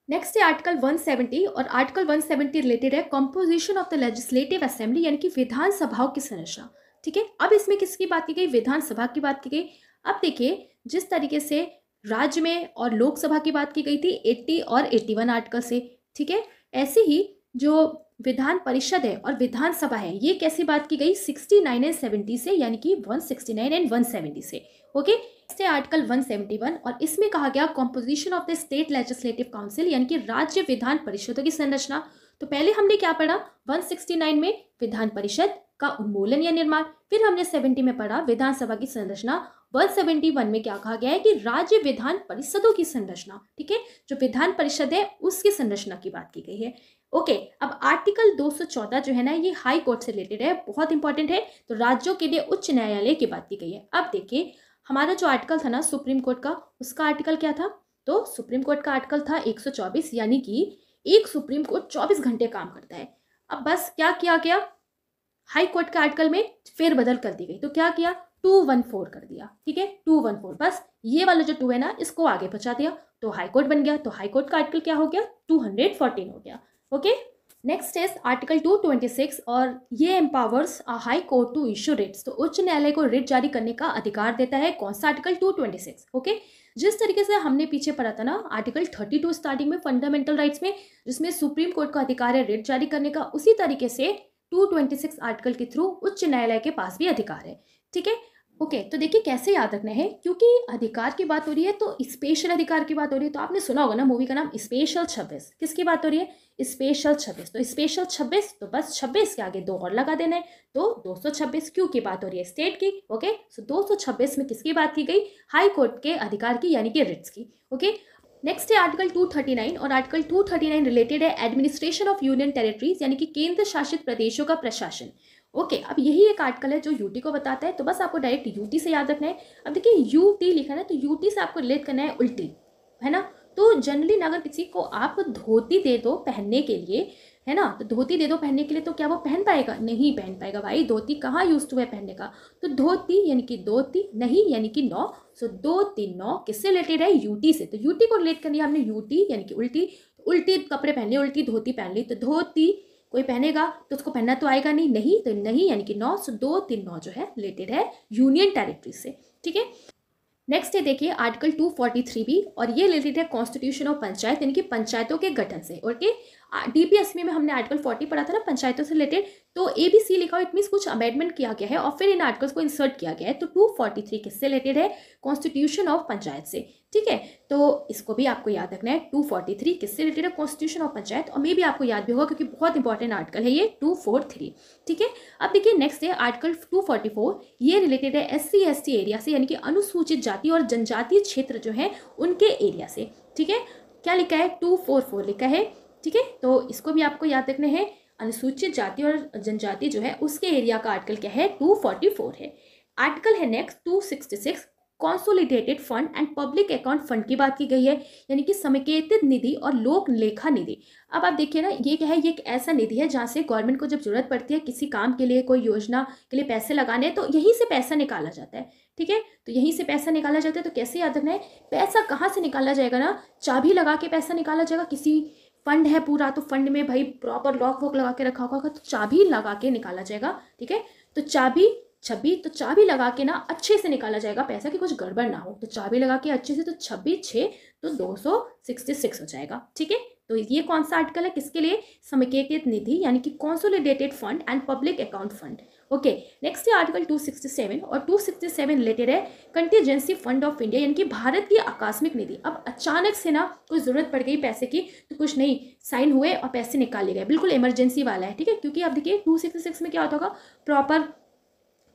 नेक्स्ट है आर्टिकल 170 और आर्टिकल 170 रिलेटेड है composition of the legislative assembly यानी कि विधानसभाओं की संरचना ठीक है अब इसमें किसकी बात की गई विधानसभा की बात की गई अब देखिए जिस तरीके से राज्य में और लोकसभा की बात की गई थी 80 और 81 आर्टिकल से ठीक है ऐसे ही जो विधान परिषद है और विधानसभा है ये कैसी बात की गई 69 एंड 70 से यानी कि 169 एंड 170 से ओके इससे आर्टिकल 171 और इसमें कहा गया composition of the state legislative council यानी कि राज्य विधान परिषदों की संरचना तो पहले हमने क्या पढ़ा 169 में विधान परिषद का उन्मूलन या निर्माण फिर हमने 70 में पढ़ा विधानसभा की संरचना 171 में क्या कहा गया है कि राज्य विधान परिषदों की संरचना ठीक है जो विधान परिषद है उसकी संरचना की बात की गई है ओके अब आर्टिकल 214 जो है ना ये हाई कोर्ट से रिलेटेड है बहुत इंपॉर्टेंट है तो राज्यों के लिए उच्च न्यायालय की बात की गई है अब देखिए हमारा जो आर्टिकल था ना सुप्रीम कोर्ट का उसका आर्टिकल क्या था तो सुप्रीम कोर्ट का आर्टिकल था 124 यानी कि एक सुप्रीम कोर्ट 24 घंटे काम करता है अब बस क्या किया गया हाई कोर्ट के आर्टिकल में फेरबदल कर दी गई तो क्या किया टू वन फोर कर दिया ठीक है टू वन फोर बस ये वाला जो टू है ना इसको आगे पहुंचा दिया तो हाई कोर्ट बन गया तो हाई कोर्ट का आर्टिकल क्या हो गया टू हंड्रेड फोर्टीन हो गया ओके नेक्स्ट इज आर्टिकल 226 और ये empowers a high court to issue writs तो उच्च न्यायालय को रिट जारी करने का अधिकार देता है कौन सा आर्टिकल 226 ओके जिस तरीके से हमने पीछे पढ़ा था ना आर्टिकल 32 स्टार्टिंग में फंडामेंटल राइट्स में जिसमें सुप्रीम कोर्ट का अधिकार है रिट जारी करने का उसी तरीके से 226 आर्टिकल के थ्रू उच्च न्यायालय के पास भी अधिकार है ठीक है ओके okay, तो देखिए कैसे याद रखना है क्योंकि अधिकार की बात हो रही है तो स्पेशल अधिकार की बात हो रही है तो आपने सुना होगा ना मूवी का नाम स्पेशल छब्बीस किसकी बात हो रही है स्पेशल छब्बीस तो स्पेशल छब्बीस तो बस छब्बीस के आगे दो और लगा देना है तो दो सौ छब्बीस क्यों की बात हो रही है स्टेट की ओके सो दो सौ छब्बीस में किसकी बात की गई हाई कोर्ट के अधिकार की यानी कि रिट्स की ओके नेक्स्ट है आर्टिकल 239 और आर्टिकल 239 रिलेटेड है एडमिनिस्ट्रेशन ऑफ यूनियन टेरिटरीज यानी कि केंद्र शासित प्रदेशों का प्रशासन ओके अब यही एक आर्टिकल है जो यूटी को बताता है तो बस आपको डायरेक्ट यूटी से याद रखना है अब देखिए यू टी लिखा है तो यूटी से आपको रिलेट करना है उल्टी है ना तो जनरली अगर किसी को आप धोती दे दो पहनने के लिए है ना तो धोती दे दो पहनने के लिए तो क्या वो पहन पाएगा नहीं पहन पाएगा भाई धोती कहाँ यूज टू है पहनने का तो धोती यानी कि धोती नहीं यानी कि नौ सो दो तीन नौ किससे रिलेटेड है यूटी से तो यूटी को रिलेट करनी है हमने यूटी यानी कि उल्टी तो उल्टी कपड़े पहन लिए उल्टी धोती पहन ली तो धोती कोई पहनेगा तो उसको पहनना तो आएगा नहीं नहीं तो नहीं यानी कि नौ सो दो तीन नौ जो है रिलेटेड है यूनियन टेरिटरी से ठीक है नेक्स्ट है देखिए आर्टिकल टू फोर्टी थ्री भी और ये रिलेटेड है कॉन्स्टिट्यूशन ऑफ पंचायत यानी कि पंचायतों के गठन से ओके डीपीएसबी में हमने आर्टिकल फोर्टी पढ़ा था ना पंचायतों से रिलेटेड तो ए बी सी लिखा हुआ इट मीन्स कुछ अमेंडमेंट किया गया है और फिर इन आर्टिकल्स को इंसर्ट किया गया है तो टू फोर्टी थ्री किससे रिलेटेड है कॉन्स्टिट्यूशन ऑफ पंचायत से ठीक है तो इसको भी आपको याद रखना है टू फोर्टी थ्री किससे रिलेटेड है कॉन्स्टिट्यूशन ऑफ पंचायत और मे भी आपको याद भी होगा क्योंकि बहुत इंपॉर्टेंट आर्टिकल है ये टू फोर थ्री ठीक है अब देखिए नेक्स्ट है आर्टिकल टू फोर्टी फोर ये रिलेटेड है S C S T area से यानी कि अनुसूचित जाति और जनजातीय क्षेत्र जो है उनके एरिया से ठीक है क्या लिखा है टू फोर फोर लिखा है ठीक है तो इसको भी आपको याद रखना है अनुसूचित जाति और जनजाति जो है उसके एरिया का आर्टिकल क्या है टू फोर्टी फोर है आर्टिकल है next two sixty six consolidated fund and public account fund की बात की गई है यानी कि समकेतित निधि और लोक लेखा निधि अब आप देखिए ना ये क्या है ये एक ऐसा निधि है जहाँ से गवर्नमेंट को जब जरूरत पड़ती है किसी काम के लिए कोई योजना के लिए पैसे लगाने तो यहीं से पैसा निकाला जाता है ठीक है तो यहीं से पैसा निकाला जाता है तो कैसे याद रखना है पैसा कहाँ से निकाला जाएगा ना चाबी लगा के पैसा निकाला जाएगा किसी फंड है पूरा तो फंड में भाई प्रॉपर लॉक वॉक लगा के रखा होगा तो चाबी लगा के निकाला जाएगा ठीक है तो चाबी छब्बी तो चाबी लगा के ना अच्छे से निकाला जाएगा पैसा कि कुछ गड़बड़ ना हो तो चाबी लगा के अच्छे से तो छब्बीस छः तो दो सौ सिक्सटी सिक्स हो जाएगा ठीक है तो ये कौन सा आर्टिकल है किसके लिए समेकित निधि यानी कि consolidated fund and public account fund okay next है आर्टिकल 267 और 267 रिलेटेड है कंटीजेंसी फंड ऑफ इंडिया यानी कि भारत की आकस्मिक निधि अब अचानक से ना कोई ज़रूरत पड़ गई पैसे की तो कुछ नहीं साइन हुए और पैसे निकाले गए बिल्कुल इमरजेंसी वाला है ठीक है क्योंकि आप देखिए टू में क्या होता होगा प्रॉपर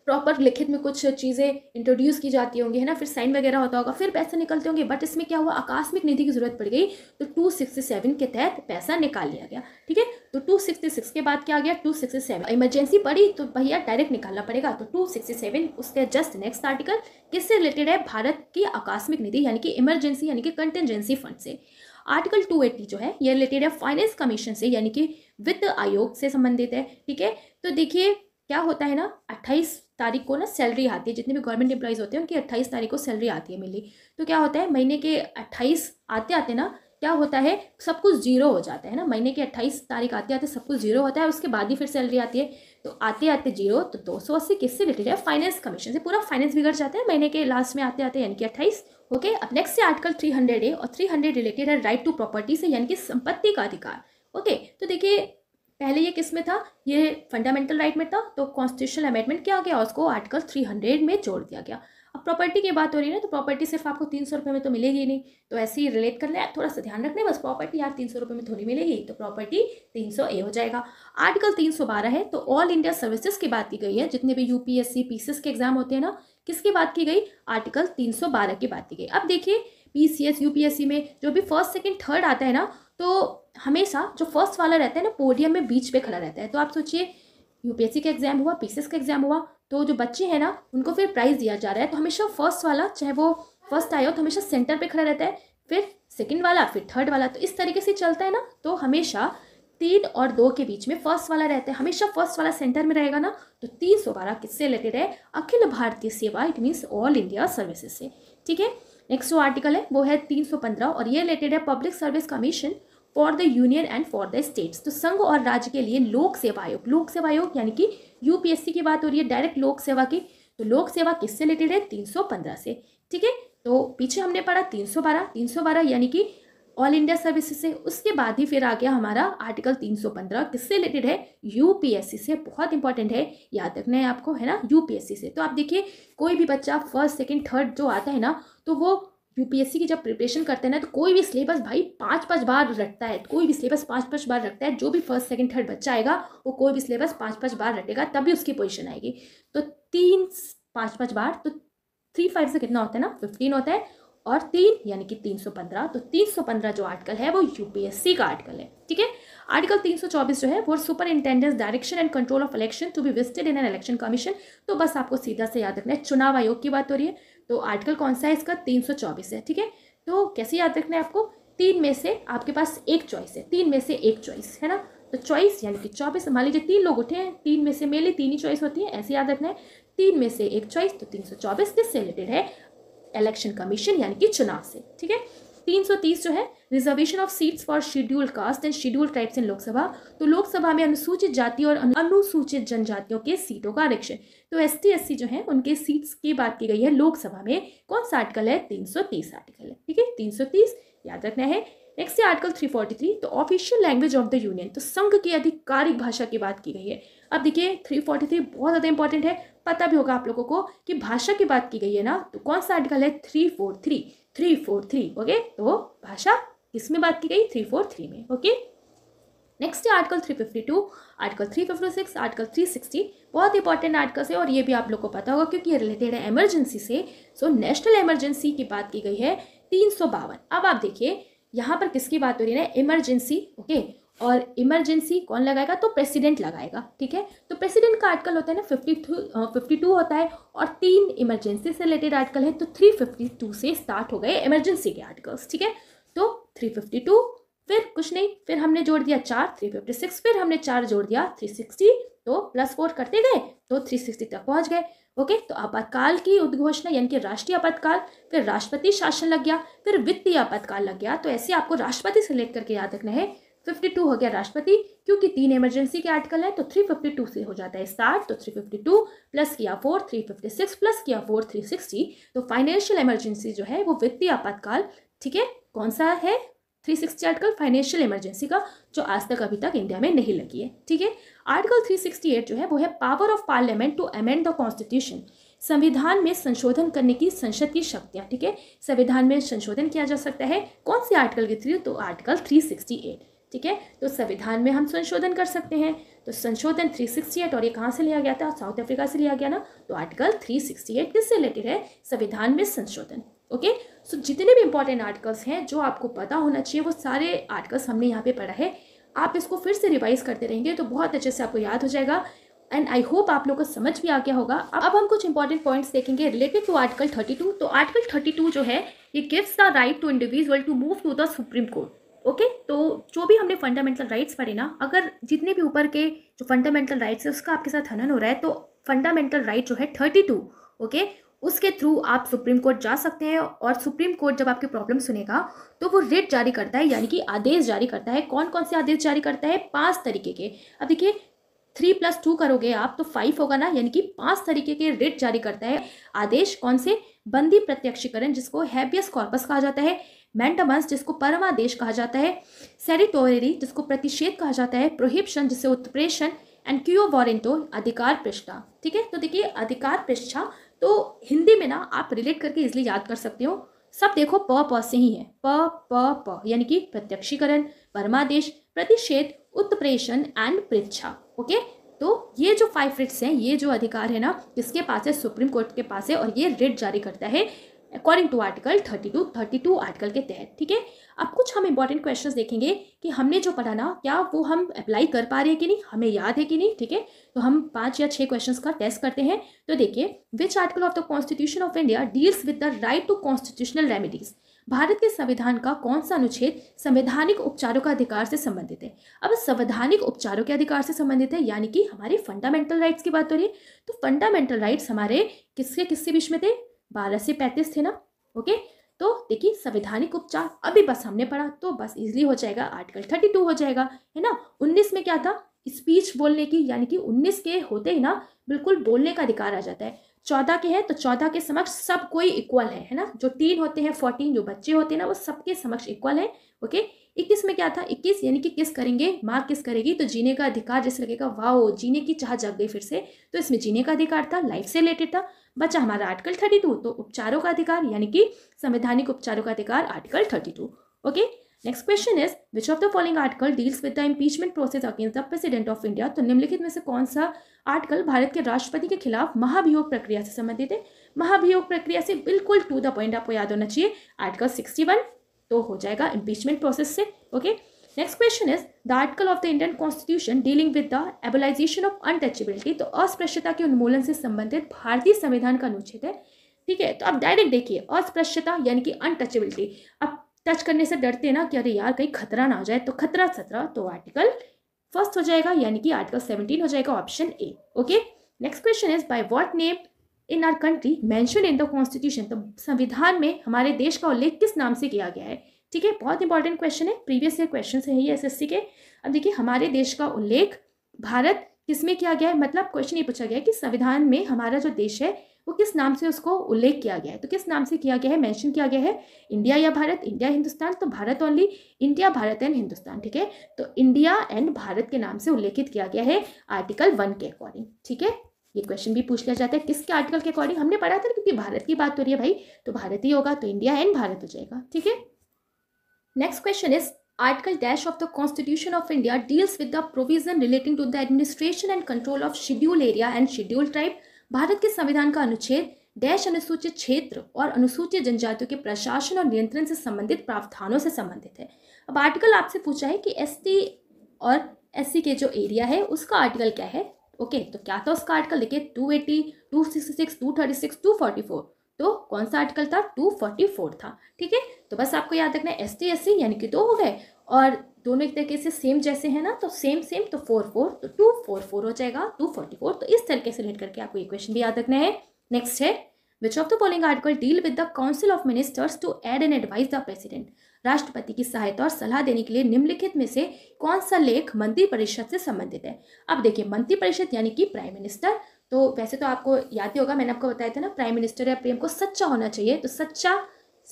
प्रॉपर लिखित में कुछ चीज़ें इंट्रोड्यूस की जाती होंगी है ना फिर साइन वगैरह होता होगा फिर पैसे निकलते होंगे बट इसमें क्या हुआ आकस्मिक निधि की ज़रूरत पड़ गई तो टू सिक्सटी सेवन के तहत पैसा निकाल लिया गया ठीक है तो टू सिक्सटी सिक्स के बाद क्या आ गया टू सिक्सटी सेवन इमरजेंसी पड़ी तो भैया डायरेक्ट निकालना पड़ेगा तो टू सिक्सटी सेवन उसके जस्ट नेक्स्ट आर्टिकल किससे रिलेटेड है भारत की आकस्मिक निधि यानी कि इमरजेंसी यानी कि कंटेंजेंसी फंड से आर्टिकल 280 जो है ये रिलेटेड है फाइनेंस कमीशन से यानी कि वित्त आयोग से संबंधित है ठीक है तो देखिए क्या होता है ना तारीख को ना सैलरी आती है जितने भी गवर्नमेंट एम्प्लॉयज़ होते हैं उनकी अट्ठाईस तारीख को सैलरी आती है मिली तो क्या होता है महीने के अट्ठाईस आते आते ना क्या होता है सब कुछ जीरो हो जाता है ना महीने की अट्ठाईस तारीख आते आते सब कुछ जीरो होता है उसके बाद ही फिर सैलरी आती है तो आते आते जीरो तो दो सौ अस्सी किससे रिलेटेड है फाइनेंस कमीशन से पूरा फाइनेंस बिगड़ जाता है महीने के लास्ट में आते आते यानी कि अट्ठाईस ओके अब नेक्स्ट से आर्टिकल थ्री हंड्रेड है और थ्री हंड्रेड रिलेटेड है राइट टू प्रॉपर्टी से यानी कि संपत्ति का अधिकार ओके तो देखिए पहले ये किस में था ये फंडामेंटल राइट में था तो कॉन्स्टिट्यूशनल अमेंडमेंट किया गया उसको आर्टिकल थ्री हंड्रेड में जोड़ दिया गया अब प्रॉपर्टी की बात हो रही है ना तो प्रॉपर्टी सिर्फ आपको तीन सौ रुपये में तो मिलेगी नहीं तो ऐसे ही रिलेट कर लें थोड़ा सा ध्यान रखना बस प्रॉपर्टी यार तीन सौ रुपये में थोड़ी मिलेगी तो प्रॉपर्टी तीन सौ ए हो जाएगा आर्टिकल तीन सौ बारह है तो ऑल इंडिया सर्विसेज की बात की गई है जितने भी यूपीएससी पीसीएस के एग्जाम होते हैं ना किसकी बात की गई आर्टिकल तीन सौ बारह की बात की गई अब देखिए पी एस यूपीएससी में जो भी फर्स्ट सेकंड थर्ड आता है ना तो हमेशा जो फर्स्ट वाला रहता है ना पोडियम में बीच पे खड़ा रहता है तो आप सोचिए यूपीएससी का एग्ज़ाम हुआ पीसीएस का एग्ज़ाम हुआ तो जो बच्चे हैं ना उनको फिर प्राइज़ दिया जा रहा है तो हमेशा फर्स्ट वाला चाहे वो फर्स्ट आया हो तो हमेशा सेंटर पर खड़ा रहता है फिर सेकेंड वाला फिर थर्ड वाला तो इस तरीके से चलता है ना तो हमेशा तीन और दो के बीच में फर्स्ट वाला रहता है हमेशा फर्स्ट वाला सेंटर में रहेगा ना तो तीन सौ बारह किससे रिलेटेड है अखिल भारतीय सेवा it means all India services से ठीक है नेक्स्ट जो आर्टिकल है वो है तीन सौ पंद्रह और ये रिलेटेड है public service commission for the union and for the states तो संघ और राज्य के लिए लोक सेवा आयोग लोक सेवा आयोग यानी कि यूपीएससी की बात हो रही है डायरेक्ट लोक सेवा की तो लोक सेवा किससे रिलेटेड है तीन सौ पंद्रह से ठीक है तो पीछे हमने पढ़ा तीन तीन सौ बारह सौ बारह यानी कि ऑल इंडिया सर्विस से उसके बाद ही फिर आ गया हमारा आर्टिकल 315 किससे रिलेटेड है यूपीएससी से बहुत इंपॉर्टेंट है याद रखना है आपको है ना यूपीएससी से तो आप देखिए कोई भी बच्चा फर्स्ट सेकंड थर्ड जो आता है ना तो वो यूपीएससी की जब प्रिपरेशन करते हैं ना तो कोई भी सिलेबस भाई पाँच पाँच बार रटता है कोई भी सिलेबस पाँच पाँच बार रखता है जो भी फर्स्ट सेकेंड थर्ड बच्चा आएगा वो कोई भी सिलेबस पाँच पाँच बार रटेगा तभी उसकी पोजिशन आएगी तो तीन पाँच पाँच बार तो थ्री फाइव से कितना होता है ना फिफ्टीन होता है और तीन यानी कि तीन सौ पंद्रह तो तीन सौ पंद्रह जो आर्टिकल है वो यूपीएससी का आर्टिकल है ठीक है आर्टिकल तीन सौ चौबीस जो है वो intendance direction and control of election to be vested in an election commission तो बस आपको सीधा से याद रखना है चुनाव आयोग की बात हो रही है तो आर्टिकल कौन सा है इसका तीन सौ चौबीस है ठीक है तो कैसे याद रखना है आपको तीन में से आपके पास एक चॉइस है तीन में से एक चॉइस है ना तो चॉइस यानी कि चौबीस मान लीजिए तीन लोग उठे हैं तीन में से मेले तीन ही चॉइस होती है ऐसे याद रखना है तीन में से एक चॉइस तो तीन सौ चौबीस किससे रिलेटेड है इलेक्शन कमीशन यानी कि चुनाव से ठीक है 330 जो है reservation of seats for scheduled caste and scheduled tribes in Lok Sabha तो लोकसभा में अनुसूचित जाति और अनुसूचित जनजातियों के सीटों का आरक्षण तो एस टी जो है उनके सीट्स की बात की गई है लोकसभा में कौन सा आर्टिकल है 330 आर्टिकल है ठीक है 330 याद रखना है नेक्स्ट है आर्टिकल 343 तो official language of the union तो संघ की आधिकारिक भाषा की बात की गई है अब देखिए 343 बहुत ज़्यादा इंपॉर्टेंट है पता भी होगा आप लोगों को कि भाषा की बात की गई है ना तो कौन सा आर्टिकल है three four three three four three okay तो भाषा किसमें बात की गई थ्री फोर थ्री में ओके नेक्स्ट है article three fifty two article three fifty six article three sixty बहुत इंपॉर्टेंट आर्टिकल्स है और ये भी आप लोग को पता होगा क्योंकि ये रिलेटेड है एमरजेंसी से सो नेशनल एमरजेंसी की बात की गई है तीन सौ बावन अब आप देखिए यहाँ पर किसकी बात हो रही है ना इमरजेंसी ओके और इमरजेंसी कौन लगाएगा तो प्रेसिडेंट लगाएगा ठीक है तो प्रेसिडेंट का आर्टिकल होता है ना फिफ्टी टू फिफ्टी टू होता है और तीन इमरजेंसी से रिलेटेड आर्टिकल है तो थ्री फिफ्टी टू से स्टार्ट हो गए इमरजेंसी के आर्टिकल्स ठीक है तो थ्री फिफ्टी टू फिर कुछ नहीं फिर हमने जोड़ दिया चार थ्री फिफ्टी सिक्स फिर हमने चार जोड़ दिया थ्री सिक्सटी तो प्लस फोर करते गए तो थ्री सिक्सटी तक पहुंच गए ओके तो आपातकाल की उद्घोषणा यानी कि राष्ट्रीय आपातकाल फिर राष्ट्रपति शासन लग गया फिर वित्तीय आपातकाल लग गया तो ऐसे आपको राष्ट्रपति से लेकर करके याद रखना है फिफ्टी टू हो गया राष्ट्रपति क्योंकि तीन इमरजेंसी के आर्टिकल है तो थ्री फिफ्टी टू से हो जाता है स्टार्ट तो थ्री फिफ्टी टू प्लस किया four three fifty six plus किया फोर थ्री सिक्सटी तो फाइनेंशियल इमरजेंसी जो है वो वित्तीय आपातकाल ठीक है कौन सा है three sixty article financial emergency का जो आज तक अभी तक इंडिया में नहीं लगी है ठीक है आर्टिकल थ्री सिक्सटी एट जो है वो है power of parliament to amend the constitution संविधान में संशोधन करने की संसद की शक्तियाँ ठीक है संविधान में संशोधन किया जा सकता है कौन से आर्टिकल के थ्रू तो आर्टिकल थ्री सिक्सटी एट ठीक है तो संविधान में हम संशोधन कर सकते हैं तो संशोधन 368 और ये कहाँ से लिया गया था साउथ अफ्रीका से लिया गया ना तो आर्टिकल 368 किससे रिलेटेड है संविधान में संशोधन ओके सो so, जितने भी इंपॉर्टेंट आर्टिकल्स हैं जो आपको पता होना चाहिए वो सारे आर्टिकल्स हमने यहाँ पे पढ़ा है आप इसको फिर से रिवाइज करते रहेंगे तो बहुत अच्छे से आपको याद हो जाएगा एंड आई होप आप लोगों को समझ भी आ गया होगा अब हम कुछ इंपॉर्टेंट पॉइंट्स देखेंगे रिलेटेड टू आर्टिकल टू तो आर्टिकल टू जो है ये gives the right to individual to move to the supreme court okay तो जो भी हमने फंडामेंटल राइट्स पढ़े ना अगर जितने भी ऊपर के जो फंडामेंटल राइट्स है उसका आपके साथ हनन हो रहा है तो फंडामेंटल राइट जो है थर्टी टू ओके उसके थ्रू आप सुप्रीम कोर्ट जा सकते हैं और सुप्रीम कोर्ट जब आपकी प्रॉब्लम सुनेगा तो वो रेट जारी करता है यानी कि आदेश जारी करता है कौन कौन से आदेश जारी करता है पाँच तरीके के अब देखिए थ्री प्लस टू करोगे आप तो फाइव होगा ना यानी कि पांच तरीके के रिट जारी करता है आदेश कौन से बंदी प्रत्यक्षीकरण जिसको हैबियस कॉर्पस कहा जाता है मैंटमस जिसको परमादेश कहा जाता है सेरिटोरी जिसको प्रतिषेध कहा जाता है प्रोहिप्शन जिसे उत्प्रेषण एंड क्यू वॉरेंटो अधिकार पृष्ठा ठीक है तो देखिए अधिकार पृष्ठा तो हिंदी में ना आप रिलेट करके इजिली याद कर सकते हो सब देखो प प से ही है प प प यानी कि प्रत्यक्षीकरण परमादेश प्रतिषेध उत्प्रेषण एंड पृच्छा ओके तो ये जो फाइव रिट्स हैं ये जो अधिकार है ना किसके पास है सुप्रीम कोर्ट के पास है और ये रिट जारी करता है according to article thirty two thirty two article के तहत ठीक है अब कुछ हम इंपॉर्टेंट क्वेश्चन देखेंगे कि हमने जो पढ़ा ना क्या वो हम अप्लाई कर पा रहे हैं कि नहीं हमें याद है कि नहीं ठीक है तो हम पाँच या छः क्वेश्चन का टेस्ट करते हैं तो देखिए which article of the constitution of India deals with the right to constitutional remedies Bharat के संविधान का कौन सा अनुच्छेद संवैधानिक उपचारों का अधिकार से संबंधित है अब संवैधानिक उपचारों के अधिकार से संबंधित है यानी कि हमारे फंडामेंटल राइट्स की बात हो रही है तो फंडामेंटल राइट्स हमारे किसके किसके बीच में थे बारह से पैंतीस थे ना ओके तो देखिए संवैधानिक उपचार अभी बस हमने पढ़ा तो बस इजली हो जाएगा आर्टिकल थर्टी टू हो जाएगा है ना उन्नीस में क्या था स्पीच बोलने की यानी कि उन्नीस के होते ही ना बिल्कुल बोलने का अधिकार आ जाता है चौदह के हैं तो चौदह के समक्ष सब कोई इक्वल है है ना जो तीन होते हैं फोर्टीन जो बच्चे होते हैं ना वो सबके समक्ष इक्वल है ओके इक्कीस में क्या था इक्कीस यानी कि किस करेंगे मार्क किस करेगी तो जीने का अधिकार जैसे लगेगा वाह जीने की चाह जग गई फिर से तो इसमें जीने का अधिकार था लाइफ से रिलेटेड था बचा हमारा आर्टिकल थर्टी टू तो उपचारों का अधिकार यानी कि संवैधानिक उपचारों का अधिकार article thirty two okay next question is which of the following article deals with the impeachment process against the president of India तो निम्नलिखित में से कौन सा आर्टिकल भारत के राष्ट्रपति के खिलाफ महाभियोग प्रक्रिया से संबंधित है महाभियोग प्रक्रिया से बिल्कुल टू द पॉइंट आपको याद होना चाहिए आर्टिकल सिक्सटी वन तो हो जाएगा इम्पीचमेंट प्रोसेस से okay okay? Next question is the article of the Indian constitution dealing with the abolition of untouchability तो अस्पृश्यता के उन्मूलन से संबंधित भारतीय संविधान का अनुच्छेद है ठीक है तो आप डायरेक्ट देखिए अस्पृश्यता यानी कि अनटचेबिलिटी आप टच करने से डरते हैं ना कि अरे यार कहीं खतरा ना आ जाए तो खतरा सतरा तो आर्टिकल फर्स्ट हो जाएगा यानी कि आर्टिकल सेवनटीन हो जाएगा option A okay next question is by what name in our country mention in the constitution तो संविधान में हमारे देश का उल्लेख किस नाम से किया गया है ठीक है बहुत इंपॉर्टेंट क्वेश्चन है प्रीवियस ईयर क्वेश्चन है ये एसएससी के अब देखिए हमारे देश का उल्लेख भारत किसमें किया गया है मतलब क्वेश्चन ये पूछा गया है कि संविधान में हमारा जो देश है वो किस नाम से उसको उल्लेख किया गया है तो किस नाम से किया गया है मेंशन किया गया है इंडिया या भारत इंडिया हिंदुस्तान तो Bharat only India Bharat and Hindustan ठीक है तो इंडिया एंड भारत के नाम से उल्लेखित किया गया है आर्टिकल वन के अकॉर्डिंग ठीक है ये क्वेश्चन भी पूछ लिया जाता है किसके आर्टिकल के अकॉर्डिंग हमने पढ़ा था क्योंकि भारत की बात हो रही है भाई तो भारत ही होगा तो इंडिया एंड भारत हो जाएगा ठीक है next question is article dash of the constitution of India deals with the provision relating to the administration and control of scheduled area and scheduled tribe Bharat के संविधान का अनुच्छेद डैश अनुसूचित क्षेत्र और अनुसूचित जनजातियों के प्रशासन और नियंत्रण से संबंधित प्रावधानों से संबंधित है अब आर्टिकल आपसे पूछा है कि एस और एस के जो एरिया है उसका आर्टिकल क्या है ओके तो क्या था उसका आर्टिकल देखिए two eighty two sixty six two thirty six two forty four तो कौन सा आर्टिकल था 244 था ठीक है तो बस आपको याद रखना है एस टी एस सी यानी कि दो हो गए और दोनों एक तरीके से सेम जैसे हैं ना तो सेम सेम तो फोर फोर तो टू फोर फोर हो जाएगा टू फोर्टी फोर तो इस तरीके से रिलेट करके आपको ये क्वेश्चन भी याद रखना है नेक्स्ट है which of the following article deal with the council of ministers to aid and advise the president राष्ट्रपति की सहायता और सलाह देने के लिए निम्नलिखित में से कौन सा लेख मंत्रिपरिषद से संबंधित है अब देखिए मंत्रिपरिषद यानी कि प्राइम मिनिस्टर तो वैसे तो आपको याद ही होगा मैंने आपको बताया था ना प्राइम मिनिस्टर या प्रेम को सच्चा होना चाहिए तो सच्चा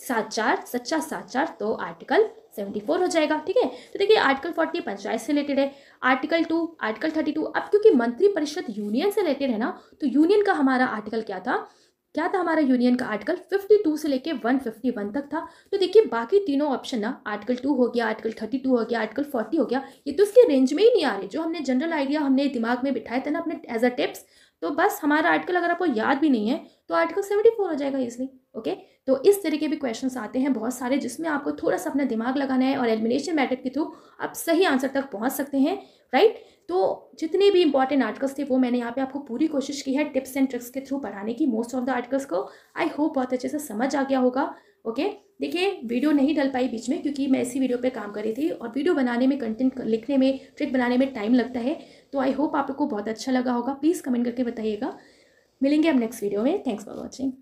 साचार सच्चा साचार तो आर्टिकल सेवेंटी फोर हो जाएगा ठीक है तो देखिए आर्टिकल फोर्टी पंचायत से रिलेटेड है article two article thirty two अब क्योंकि मंत्रिपरिषद यूनियन से रिलेटेड है ना तो यूनियन का हमारा आर्टिकल क्या था क्या था हमारा यूनियन का आर्टिकल फिफ्टी टू से लेके वन तक था तो देखिए बाकी तीनों ऑप्शन ना आर्टिकल टू हो गया आर्टिकल थर्टी टू हो गया आर्टिकल फोर्टी हो गया ये तो उसके रेंज में ही नहीं आ रहे जो हमने जनरल आइडिया हमने दिमाग में बिठाया था ना अपने एज अ टिप्स तो बस हमारा आर्टिकल अगर आपको याद भी नहीं है तो आर्टिकल सेवेंटी फोर हो जाएगा इसलिए ओके तो इस तरीके के क्वेश्चंस आते हैं बहुत सारे जिसमें आपको थोड़ा सा अपना दिमाग लगाना है और एलिमिनेशन मैथड के थ्रू आप सही आंसर तक पहुंच सकते हैं राइट तो जितने भी इंपॉर्टेंट आर्टिकल्स थे वो मैंने यहाँ पे आपको पूरी कोशिश की है टिप्स एंड ट्रिक्स के थ्रू पढ़ाने की मोस्ट ऑफ द आर्टिकल्स को आई होप बहुत अच्छे से समझ आ गया होगा ओके देखिए वीडियो नहीं डल पाई बीच में क्योंकि मैं इसी वीडियो पे काम कर रही थी और वीडियो बनाने में कंटेंट लिखने में ट्रिक बनाने में टाइम लगता है तो आई होप आपको बहुत अच्छा लगा होगा प्लीज़ कमेंट करके बताइएगा मिलेंगे हम नेक्स्ट वीडियो में थैंक्स फॉर वॉचिंग